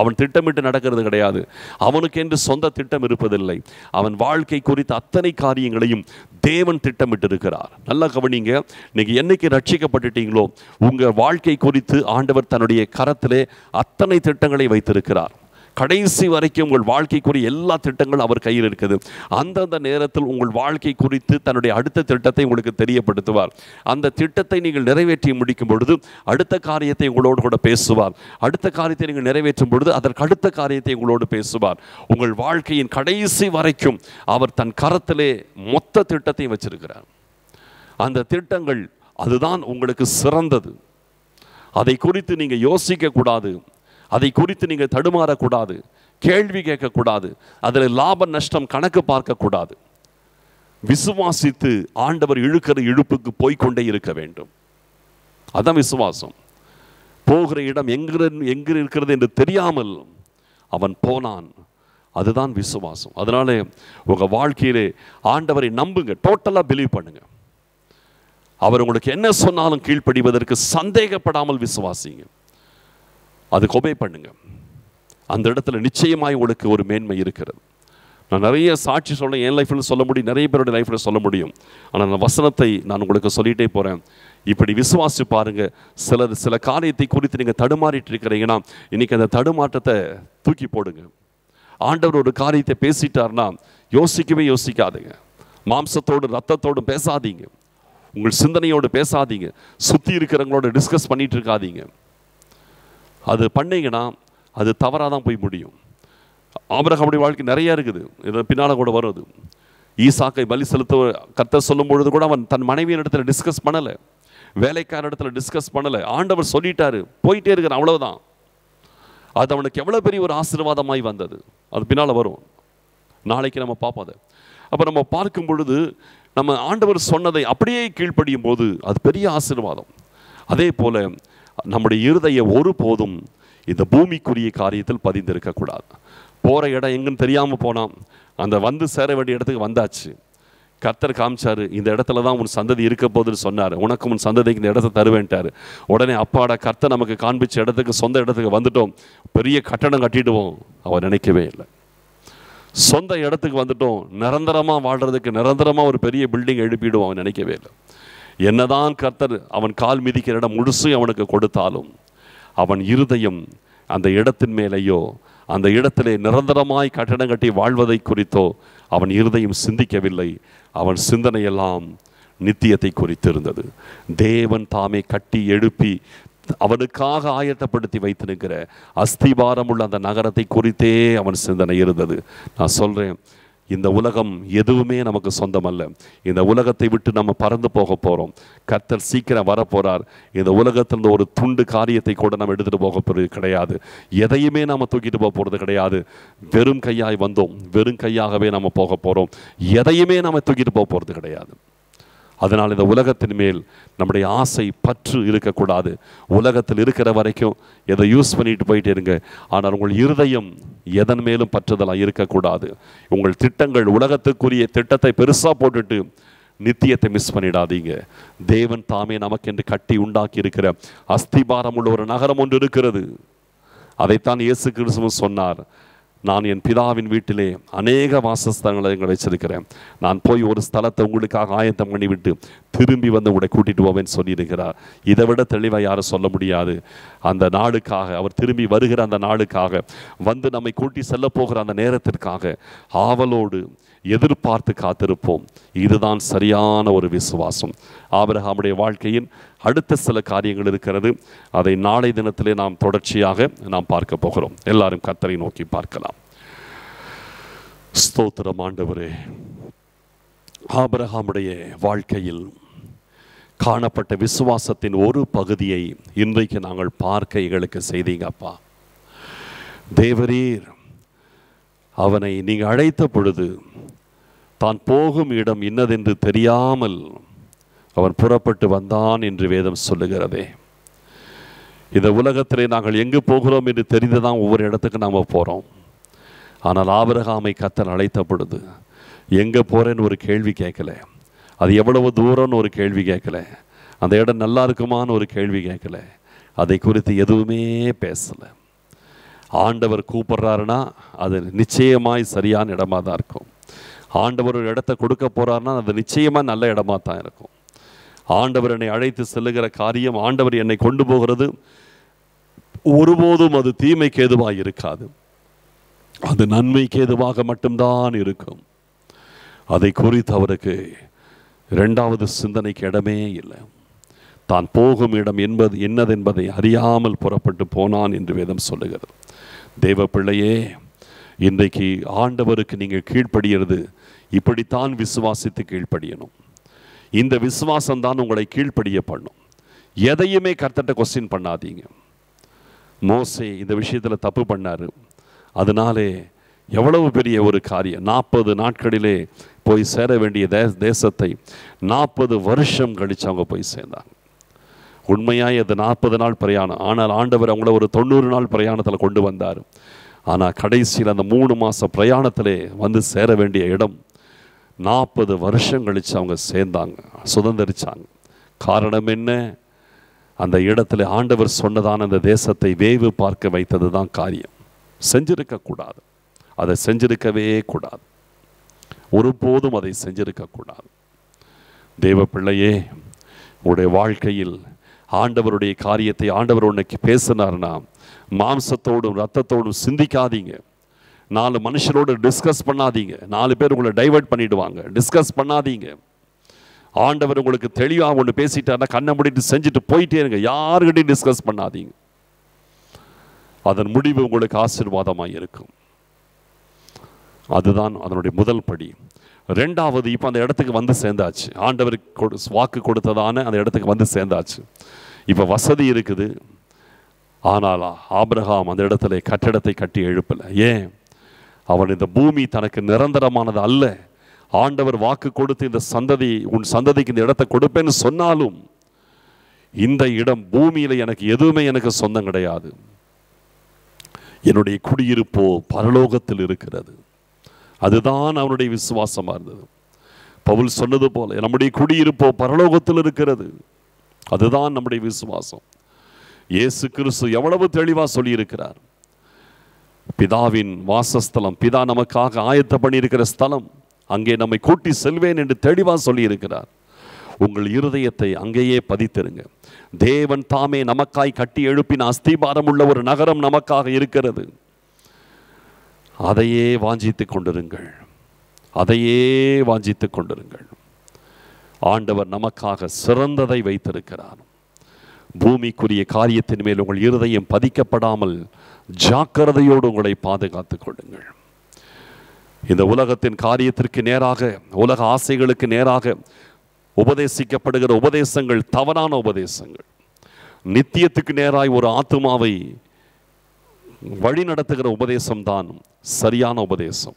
அவன் திட்டமிட்டு நடக்கிறது கிடையாது அவனுக்கு என்று சொந்த திட்டம் இருப்பதில்லை அவன் வாழ்க்கை குறித்த அத்தனை காரியங்களையும் தேவன் திட்டமிட்டு இருக்கிறார் நல்லா கவனிங்க நீங்கள் என்னைக்கு ரட்சிக்கப்பட்டுட்டீங்களோ உங்கள் வாழ்க்கை குறித்து ஆண்டவர் தன்னுடைய கரத்திலே அத்தனை திட்டங்களை வைத்திருக்கிறார் கடைசி வரைக்கும் உங்கள் வாழ்க்கைக்குரிய எல்லா திட்டங்களும் அவர் கையில் இருக்குது அந்தந்த நேரத்தில் உங்கள் வாழ்க்கை குறித்து தன்னுடைய அடுத்த திட்டத்தை உங்களுக்கு தெரியப்படுத்துவார் அந்த திட்டத்தை நீங்கள் நிறைவேற்றி முடிக்கும் பொழுது அடுத்த காரியத்தை உங்களோடு கூட பேசுவார் அடுத்த காரியத்தை நீங்கள் நிறைவேற்றும் பொழுது அதற்கு அடுத்த காரியத்தை உங்களோடு பேசுவார் உங்கள் வாழ்க்கையின் கடைசி வரைக்கும் அவர் தன் கரத்திலே மொத்த திட்டத்தையும் வச்சிருக்கிறார் அந்த திட்டங்கள் அதுதான் உங்களுக்கு சிறந்தது அதை குறித்து நீங்கள் யோசிக்கக்கூடாது அதை குறித்து நீங்கள் தடுமாறக்கூடாது கேள்வி கேட்கக்கூடாது அதில் லாப நஷ்டம் கணக்கு பார்க்கக்கூடாது விசுவாசித்து ஆண்டவர் இழுக்கிற இழுப்புக்கு போய்கொண்டே இருக்க வேண்டும் அதான் விசுவாசம் போகிற இடம் எங்கிரு எங்கு இருக்கிறது என்று தெரியாமல் அவன் போனான் அதுதான் விசுவாசம் அதனால உங்கள் வாழ்க்கையிலே ஆண்டவரை நம்புங்க டோட்டலாக பிலீவ் பண்ணுங்க அவர் உங்களுக்கு என்ன சொன்னாலும் கீழ்ப்படிவதற்கு சந்தேகப்படாமல் விசுவாசிங்க அது கொபை பண்ணுங்கள் அந்த இடத்துல நிச்சயமாய் உங்களுக்கு ஒரு மேன்மை இருக்கிறது நான் நிறைய சாட்சி சொல்ல என் லைஃப்பில் சொல்ல முடியும் நிறைய பேருடைய லைஃப்பில் சொல்ல முடியும் ஆனால் அந்த வசனத்தை நான் உங்களுக்கு சொல்லிகிட்டே போகிறேன் இப்படி விசுவாசி பாருங்கள் சிலர் சில காரியத்தை குறித்து நீங்கள் தடுமாறிட்டு இருக்கிறீங்கன்னா இன்றைக்கி அந்த தடுமாற்றத்தை தூக்கி போடுங்க ஆண்டவர் ஒரு காரியத்தை பேசிட்டார்னா யோசிக்கவே யோசிக்காதுங்க மாம்சத்தோடு ரத்தத்தோடு பேசாதீங்க உங்கள் சிந்தனையோடு பேசாதீங்க சுற்றி இருக்கிறவங்களோட டிஸ்கஸ் பண்ணிகிட்டு இருக்காதீங்க அது பண்ணிங்கன்னா அது தவறாக தான் போய் முடியும் ஆபரகமுடைய வாழ்க்கை நிறையா இருக்குது இதை பின்னால் கூட வருது ஈசாக்கை பலி செலுத்த கத்த சொல்லும் பொழுது கூட அவன் தன் மனைவியின் இடத்துல டிஸ்கஸ் பண்ணலை வேலைக்கார இடத்துல டிஸ்கஸ் பண்ணலை ஆண்டவர் சொல்லிட்டார் போயிட்டே இருக்கிற அவ்வளோதான் அது அவனுக்கு எவ்வளோ பெரிய ஒரு ஆசீர்வாதமாய் வந்தது அது பின்னால் வரும் நாளைக்கு நம்ம பார்ப்போம் அதை அப்போ நம்ம பார்க்கும் பொழுது நம்ம ஆண்டவர் சொன்னதை அப்படியே கீழ்ப்படியும் போது அது பெரிய ஆசீர்வாதம் அதே போல் நம்முடைய இருதயம் ஒருபோதும் இந்த பூமிக்குரிய காரியத்தில் பதிந்திருக்கக்கூடாது போகிற இடம் எங்கன்னு தெரியாமல் போனால் அந்த வந்து சேர வேண்டிய இடத்துக்கு வந்தாச்சு கர்த்தர் காமிச்சார் இந்த இடத்துல தான் உன் சந்ததி இருக்க போதுன்னு சொன்னார் உனக்கு உன் சந்ததிக்கு இந்த இடத்த தருவேன்ட்டார் உடனே அப்பாட கர்த்தர் நமக்கு காண்பிச்ச இடத்துக்கு சொந்த இடத்துக்கு வந்துட்டோம் பெரிய கட்டணம் கட்டிடுவோம் அவர் நினைக்கவே இல்லை சொந்த இடத்துக்கு வந்துட்டோம் நிரந்தரமாக வாழ்கிறதுக்கு நிரந்தரமாக ஒரு பெரிய பில்டிங் எழுப்பிடுவோம் அவன் நினைக்கவே இல்லை என்னதான் கர்த்தர் அவன் கால் மிதிக்கிற இடம் முழுசும் அவனுக்கு கொடுத்தாலும் அவன் இருதயம் அந்த இடத்தின் மேலேயோ அந்த இடத்திலே நிரந்தரமாய் கட்டடம் கட்டி வாழ்வதை குறித்தோ அவன் இருதயம் சிந்திக்கவில்லை அவன் சிந்தனையெல்லாம் நித்தியத்தை குறித்திருந்தது தேவன் தாமே கட்டி எழுப்பி அவனுக்காக ஆயத்தப்படுத்தி வைத்திருக்கிற அஸ்திபாரமுள்ள அந்த நகரத்தை குறித்தே அவன் சிந்தனை இருந்தது நான் சொல்கிறேன் இந்த உலகம் எதுவுமே நமக்கு சொந்தமல்ல இந்த உலகத்தை விட்டு நம்ம பறந்து போக போகிறோம் கத்தர் சீக்கிரம் வரப்போகிறார் போகிறார் இந்த உலகத்திலிருந்து ஒரு துண்டு காரியத்தை கூட நம்ம எடுத்துகிட்டு போக போகிறது கிடையாது எதையுமே நம்ம தூக்கிட்டு போக போகிறது கிடையாது வெறும் கையாய் வந்தோம் வெறும் கையாகவே நம்ம போக போகிறோம் எதையுமே நம்ம தூக்கிட்டு போக போகிறது கிடையாது அதனால் இந்த உலகத்தின் மேல் நம்முடைய ஆசை பற்று இருக்கக்கூடாது உலகத்தில் இருக்கிற வரைக்கும் எதை யூஸ் பண்ணிட்டு போயிட்டே இருங்க ஆனால் உங்கள் இருதயம் எதன் மேலும் பற்றுதலாக இருக்கக்கூடாது உங்கள் திட்டங்கள் உலகத்துக்குரிய திட்டத்தை பெருசாக போட்டுட்டு நித்தியத்தை மிஸ் பண்ணிடாதீங்க தேவன் தாமே நமக்கென்று கட்டி உண்டாக்கி இருக்கிற அஸ்திபாரம் உள்ள ஒரு நகரம் ஒன்று இருக்கிறது அதைத்தான் இயேசு கிறிஸ்துவ சொன்னார் நான் என் பிதாவின் வீட்டிலே அநேக வாசஸ்தலங்களை எங்களை வச்சிருக்கிறேன் நான் போய் ஒரு ஸ்தலத்தை உங்களுக்காக ஆயத்தம் பண்ணிவிட்டு திரும்பி வந்து உங்களை கூட்டிட்டு போவேன் சொல்லியிருக்கிறார் இதை விட தெளிவாக யாரும் சொல்ல முடியாது அந்த நாளுக்காக அவர் திரும்பி வருகிற அந்த நாளுக்காக வந்து நம்மை கூட்டி செல்ல போகிற அந்த நேரத்திற்காக ஆவலோடு எதிர்பார்த்து காத்திருப்போம் இதுதான் சரியான ஒரு விசுவாசம் ஆபிரகாமுடைய வாழ்க்கையின் அடுத்த சில காரியங்கள் இருக்கிறது அதை நாளை தினத்திலே நாம் தொடர்ச்சியாக நாம் பார்க்க போகிறோம் எல்லாரும் கத்தரை நோக்கி பார்க்கலாம் ஸ்தோத்திரம் ஆண்டவரே ஆபிரகாமுடைய வாழ்க்கையில் காணப்பட்ட விசுவாசத்தின் ஒரு பகுதியை இன்றைக்கு நாங்கள் பார்க்க எங்களுக்கு செய்தீங்கப்பா தேவரீர் அவனை நீங்கள் அழைத்த பொழுது தான் போகும் இடம் இன்னதென்று தெரியாமல் அவன் புறப்பட்டு வந்தான் என்று வேதம் சொல்லுகிறதே இந்த உலகத்திலே நாங்கள் எங்கு போகிறோம் என்று தெரிந்து தான் ஒவ்வொரு இடத்துக்கு நாம் போகிறோம் ஆனால் ஆபரகாமை கத்தல் அழைத்த பொழுது எங்கே போகிறேன்னு ஒரு கேள்வி கேட்கல அது எவ்வளவு தூரம்னு ஒரு கேள்வி கேட்கல அந்த இடம் நல்லா இருக்குமான்னு ஒரு கேள்வி கேட்கல அதை குறித்து எதுவுமே பேசலை ஆண்டவர் கூப்பிட்றாருன்னா அது நிச்சயமாய் சரியான இடமாக தான் இருக்கும் ஆண்டவர் ஒரு இடத்த கொடுக்க போகிறாருன்னா அது நிச்சயமாக நல்ல இடமா தான் இருக்கும் ஆண்டவர் என்னை அழைத்து செல்லுகிற காரியம் ஆண்டவர் என்னை கொண்டு போகிறது ஒருபோதும் அது தீமைக்கு எதுவாக இருக்காது அது நன்மைக்கு எதுவாக மட்டும்தான் இருக்கும் அதை குறித்து அவருக்கு ரெண்டாவது சிந்தனைக்கு இடமே இல்லை தான் போகும் இடம் என்பது என்னதென்பதை அறியாமல் புறப்பட்டு போனான் என்று வேதம் சொல்லுகிறது தேவ பிள்ளையே இன்றைக்கு ஆண்டவருக்கு நீங்கள் கீழ்ப்படுகிறது இப்படித்தான் விசுவாசித்து கீழ்ப்படியணும் இந்த விசுவாசம்தான் உங்களை கீழ்ப்படிய பண்ணும் எதையுமே கர்த்தட்ட கொஸ்டின் பண்ணாதீங்க மோசே இந்த விஷயத்தில் தப்பு பண்ணார் அதனாலே எவ்வளவு பெரிய ஒரு காரியம் நாற்பது நாட்களிலே போய் சேர வேண்டிய தே தேசத்தை நாற்பது வருஷம் கழித்து அவங்க போய் சேர்ந்தாங்க உண்மையாக அது நாற்பது நாள் பிரயாணம் ஆனால் ஆண்டவர் அவங்கள ஒரு தொண்ணூறு நாள் பிரயாணத்தில் கொண்டு வந்தார் ஆனால் கடைசியில் அந்த மூணு மாத பிரயாணத்திலே வந்து சேர வேண்டிய இடம் நாற்பது வருஷம் கழித்து அவங்க சேர்ந்தாங்க சுதந்திரிச்சாங்க காரணம் என்ன அந்த இடத்துல ஆண்டவர் சொன்னதான அந்த தேசத்தை வேவு பார்க்க வைத்தது தான் காரியம் செஞ்சிருக்கக்கூடாது அதை செஞ்சிருக்கவே கூடாது ஒருபோதும் அதை செஞ்சிருக்கக்கூடாது தேவ பிள்ளையே உடைய வாழ்க்கையில் ஆண்டவருடைய காரியத்தை ஆண்டவர் உன்னைக்கு பேசினார்னா மாம்சத்தோடும் ரத்தத்தோடும் சிந்திக்காதீங்க நாலு மனுஷரோடு டிஸ்கஸ் பண்ணாதீங்க நாலு பேர் உங்களை டைவெர்ட் பண்ணிவிடுவாங்க டிஸ்கஸ் பண்ணாதீங்க ஆண்டவர் உங்களுக்கு தெளிவாக ஒன்று பேசிட்டாருன்னா கண்ணை முடிட்டு செஞ்சுட்டு போயிட்டே இருங்க யாருக்கிட்டையும் டிஸ்கஸ் பண்ணாதீங்க அதன் முடிவு உங்களுக்கு ஆசீர்வாதமாக இருக்கும் அதுதான் அதனுடைய முதல் படி ரெண்டாவது இப்போ அந்த இடத்துக்கு வந்து சேர்ந்தாச்சு ஆண்டவர் வாக்கு கொடுத்ததான அந்த இடத்துக்கு வந்து சேர்ந்தாச்சு இப்போ வசதி இருக்குது ஆனால் ஆப்ரஹாம் அந்த இடத்துல கட்டிடத்தை கட்டி எழுப்பலை ஏன் அவன் இந்த பூமி தனக்கு நிரந்தரமானது அல்ல ஆண்டவர் வாக்கு கொடுத்து இந்த சந்ததி உன் சந்ததிக்கு இந்த இடத்தை கொடுப்பேன்னு சொன்னாலும் இந்த இடம் பூமியில் எனக்கு எதுவுமே எனக்கு சொந்தம் கிடையாது என்னுடைய குடியிருப்போ பரலோகத்தில் இருக்கிறது அதுதான் அவனுடைய விசுவாசமாக இருந்தது பவுல் சொன்னது போல நம்முடைய குடியிருப்போ பரலோகத்தில் இருக்கிறது அதுதான் நம்முடைய விசுவாசம் இயேசு கிறிஸ்து எவ்வளவு தெளிவாக சொல்லியிருக்கிறார் பிதாவின் வாசஸ்தலம் பிதா நமக்காக ஆயத்த பண்ணியிருக்கிற ஸ்தலம் அங்கே நம்மை கூட்டி செல்வேன் என்று தெளிவாக சொல்லியிருக்கிறார் உங்கள் இருதயத்தை அங்கேயே பதித்திருங்க தேவன் தாமே நமக்காய் கட்டி எழுப்பின அஸ்திபாரம் உள்ள ஒரு நகரம் நமக்காக இருக்கிறது அதையே வாஞ்சித்து கொண்டிருங்கள் அதையே வாஞ்சித்து கொண்டிருங்கள் ஆண்டவர் நமக்காக சிறந்ததை வைத்திருக்கிறார் பூமிக்குரிய காரியத்தின் மேல் உங்கள் இருதயம் பதிக்கப்படாமல் ஜாக்கிரதையோடு உங்களை பாதுகாத்து கொள்ளுங்கள் இந்த உலகத்தின் காரியத்திற்கு நேராக உலக ஆசைகளுக்கு நேராக உபதேசிக்கப்படுகிற உபதேசங்கள் தவறான உபதேசங்கள் நித்தியத்துக்கு நேராய் ஒரு ஆத்மாவை வழி நடத்துகிற உபதேசம்தான் சரியான உபதேசம்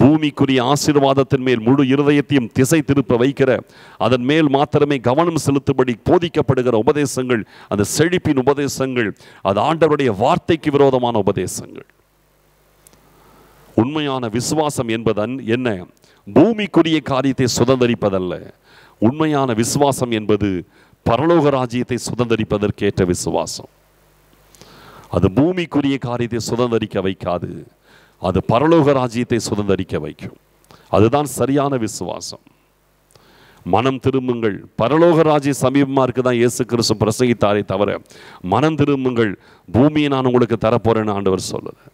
பூமிக்குரிய ஆசீர்வாதத்தின் மேல் முழு இருதயத்தையும் திசை திருப்ப வைக்கிற அதன் மேல் மாத்திரமே கவனம் செலுத்தும்படி போதிக்கப்படுகிற உபதேசங்கள் அந்த செழிப்பின் உபதேசங்கள் அது ஆண்டவருடைய வார்த்தைக்கு விரோதமான உபதேசங்கள் உண்மையான விசுவாசம் என்பதன் என்ன பூமிக்குரிய காரியத்தை சுதந்திரிப்பதல்ல உண்மையான விசுவாசம் என்பது பரலோக ராஜ்யத்தை சுதந்திரிப்பதற்கேற்ற விசுவாசம் அது பூமிக்குரிய காரியத்தை சுதந்திரிக்க வைக்காது அது பரலோக ராஜ்யத்தை சுதந்திரிக்க வைக்கும் அதுதான் சரியான விசுவாசம் மனம் திரும்புங்கள் பரலோக ராஜ்ய சமீபமாக இருக்கு தான் இயேசு கிறிஸ்து பிரசங்கித்தாரே தவிர மனம் திரும்புங்கள் பூமியை நான் உங்களுக்கு தரப்போறேன்னு ஆண்டவர் சொல்லுது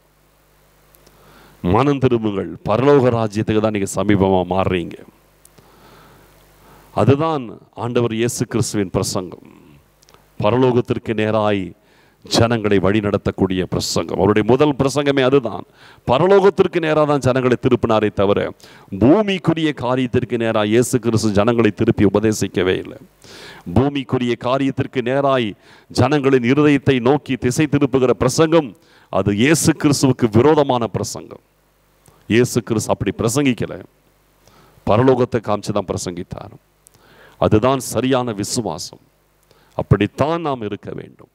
மனம் திரும்புங்கள் பரலோக ராஜ்யத்துக்கு தான் நீங்கள் சமீபமாக மாறுறீங்க அதுதான் ஆண்டவர் இயேசு கிறிஸ்துவின் பிரசங்கம் பரலோகத்திற்கு நேராய் ஜனங்களை வழிநடத்தக்கூடிய பிரசங்கம் அவருடைய முதல் பிரசங்கமே அதுதான் பரலோகத்திற்கு நேராக தான் ஜனங்களை திருப்பினாரே தவிர பூமிக்குரிய காரியத்திற்கு நேராக இயேசு கிறிஸ்து ஜனங்களை திருப்பி உபதேசிக்கவே இல்லை பூமிக்குரிய காரியத்திற்கு நேராய் ஜனங்களின் இருதயத்தை நோக்கி திசை திருப்புகிற பிரசங்கம் அது இயேசு கிறிஸ்துவுக்கு விரோதமான பிரசங்கம் இயேசு கிறிஸ்து அப்படி பிரசங்கிக்கலை பரலோகத்தை காமிச்சு தான் பிரசங்கித்தார் அதுதான் சரியான விசுவாசம் அப்படித்தான் நாம் இருக்க வேண்டும்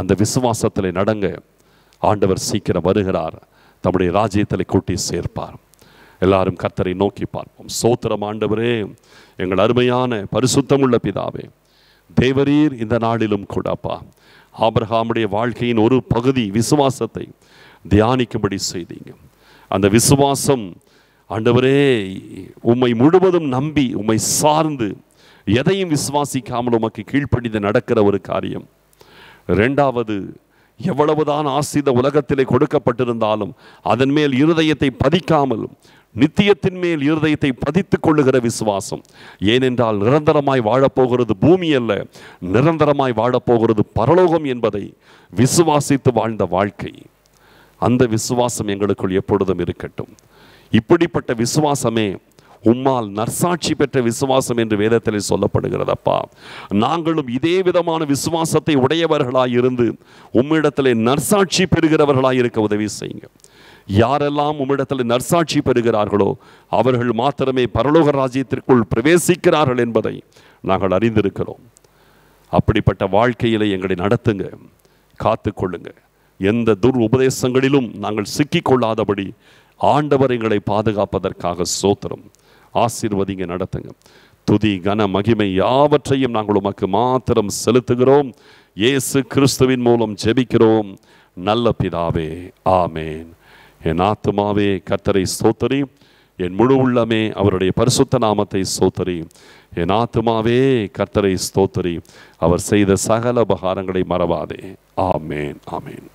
அந்த விசுவாசத்தில் நடங்க ஆண்டவர் சீக்கிரம் வருகிறார் தம்முடைய ராஜ்யத்தில் கூட்டி சேர்ப்பார் எல்லாரும் கர்த்தரை நோக்கி பார்ப்போம் சோத்திரம் ஆண்டவரே எங்கள் அருமையான பரிசுத்தமுள்ள பிதாவே தேவரீர் இந்த நாளிலும் கூடப்பா ஆபரகாமுடைய வாழ்க்கையின் ஒரு பகுதி விசுவாசத்தை தியானிக்கும்படி செய்தீங்க அந்த விசுவாசம் ஆண்டவரே உம்மை முழுவதும் நம்பி உம்மை சார்ந்து எதையும் விசுவாசிக்காமல் உமக்கு கீழ்ப்படிந்து நடக்கிற ஒரு காரியம் ரெண்டாவது எவ்வளவுதான் ஆசித உலகத்திலே கொடுக்கப்பட்டிருந்தாலும் அதன் மேல் இருதயத்தை பதிக்காமல் நித்தியத்தின் மேல் இருதயத்தை பதித்து கொள்ளுகிற விசுவாசம் ஏனென்றால் நிரந்தரமாய் வாழப்போகிறது பூமி அல்ல நிரந்தரமாய் வாழப்போகிறது பரலோகம் என்பதை விசுவாசித்து வாழ்ந்த வாழ்க்கை அந்த விசுவாசம் எங்களுக்குள் எப்பொழுதும் இருக்கட்டும் இப்படிப்பட்ட விசுவாசமே உம்மால் நற்சாட்சி பெற்ற விசுவாசம் என்று வேதத்தில் சொல்லப்படுகிறதப்பா நாங்களும் இதே விதமான விசுவாசத்தை உடையவர்களாய் இருந்து உம்மிடத்தில் நற்சாட்சி பெறுகிறவர்களாய் இருக்க உதவி செய்யுங்க யாரெல்லாம் உம்மிடத்தில் நற்சாட்சி பெறுகிறார்களோ அவர்கள் மாத்திரமே பரலோக ராஜ்யத்திற்குள் பிரவேசிக்கிறார்கள் என்பதை நாங்கள் அறிந்திருக்கிறோம் அப்படிப்பட்ட வாழ்க்கையில எங்களை நடத்துங்க காத்து கொள்ளுங்க எந்த துர் உபதேசங்களிலும் நாங்கள் சிக்கிக்கொள்ளாதபடி ஆண்டவர் எங்களை பாதுகாப்பதற்காக சோத்திரம் ஆசீர்வதிங்க நடத்துங்க துதி கன மகிமை யாவற்றையும் நாங்கள் உமக்கு மாத்திரம் செலுத்துகிறோம் இயேசு கிறிஸ்துவின் மூலம் ஜெபிக்கிறோம் நல்ல பிதாவே ஆமேன் என் ஆத்துமாவே கத்தரை சோத்தரி என் முழு உள்ளமே அவருடைய பரிசுத்த நாமத்தை சோத்தரி என் ஆத்துமாவே கர்த்தரை ஸ்தோத்தரி அவர் செய்த சகல உபகாரங்களை மறவாதே ஆமேன் ஆமேன்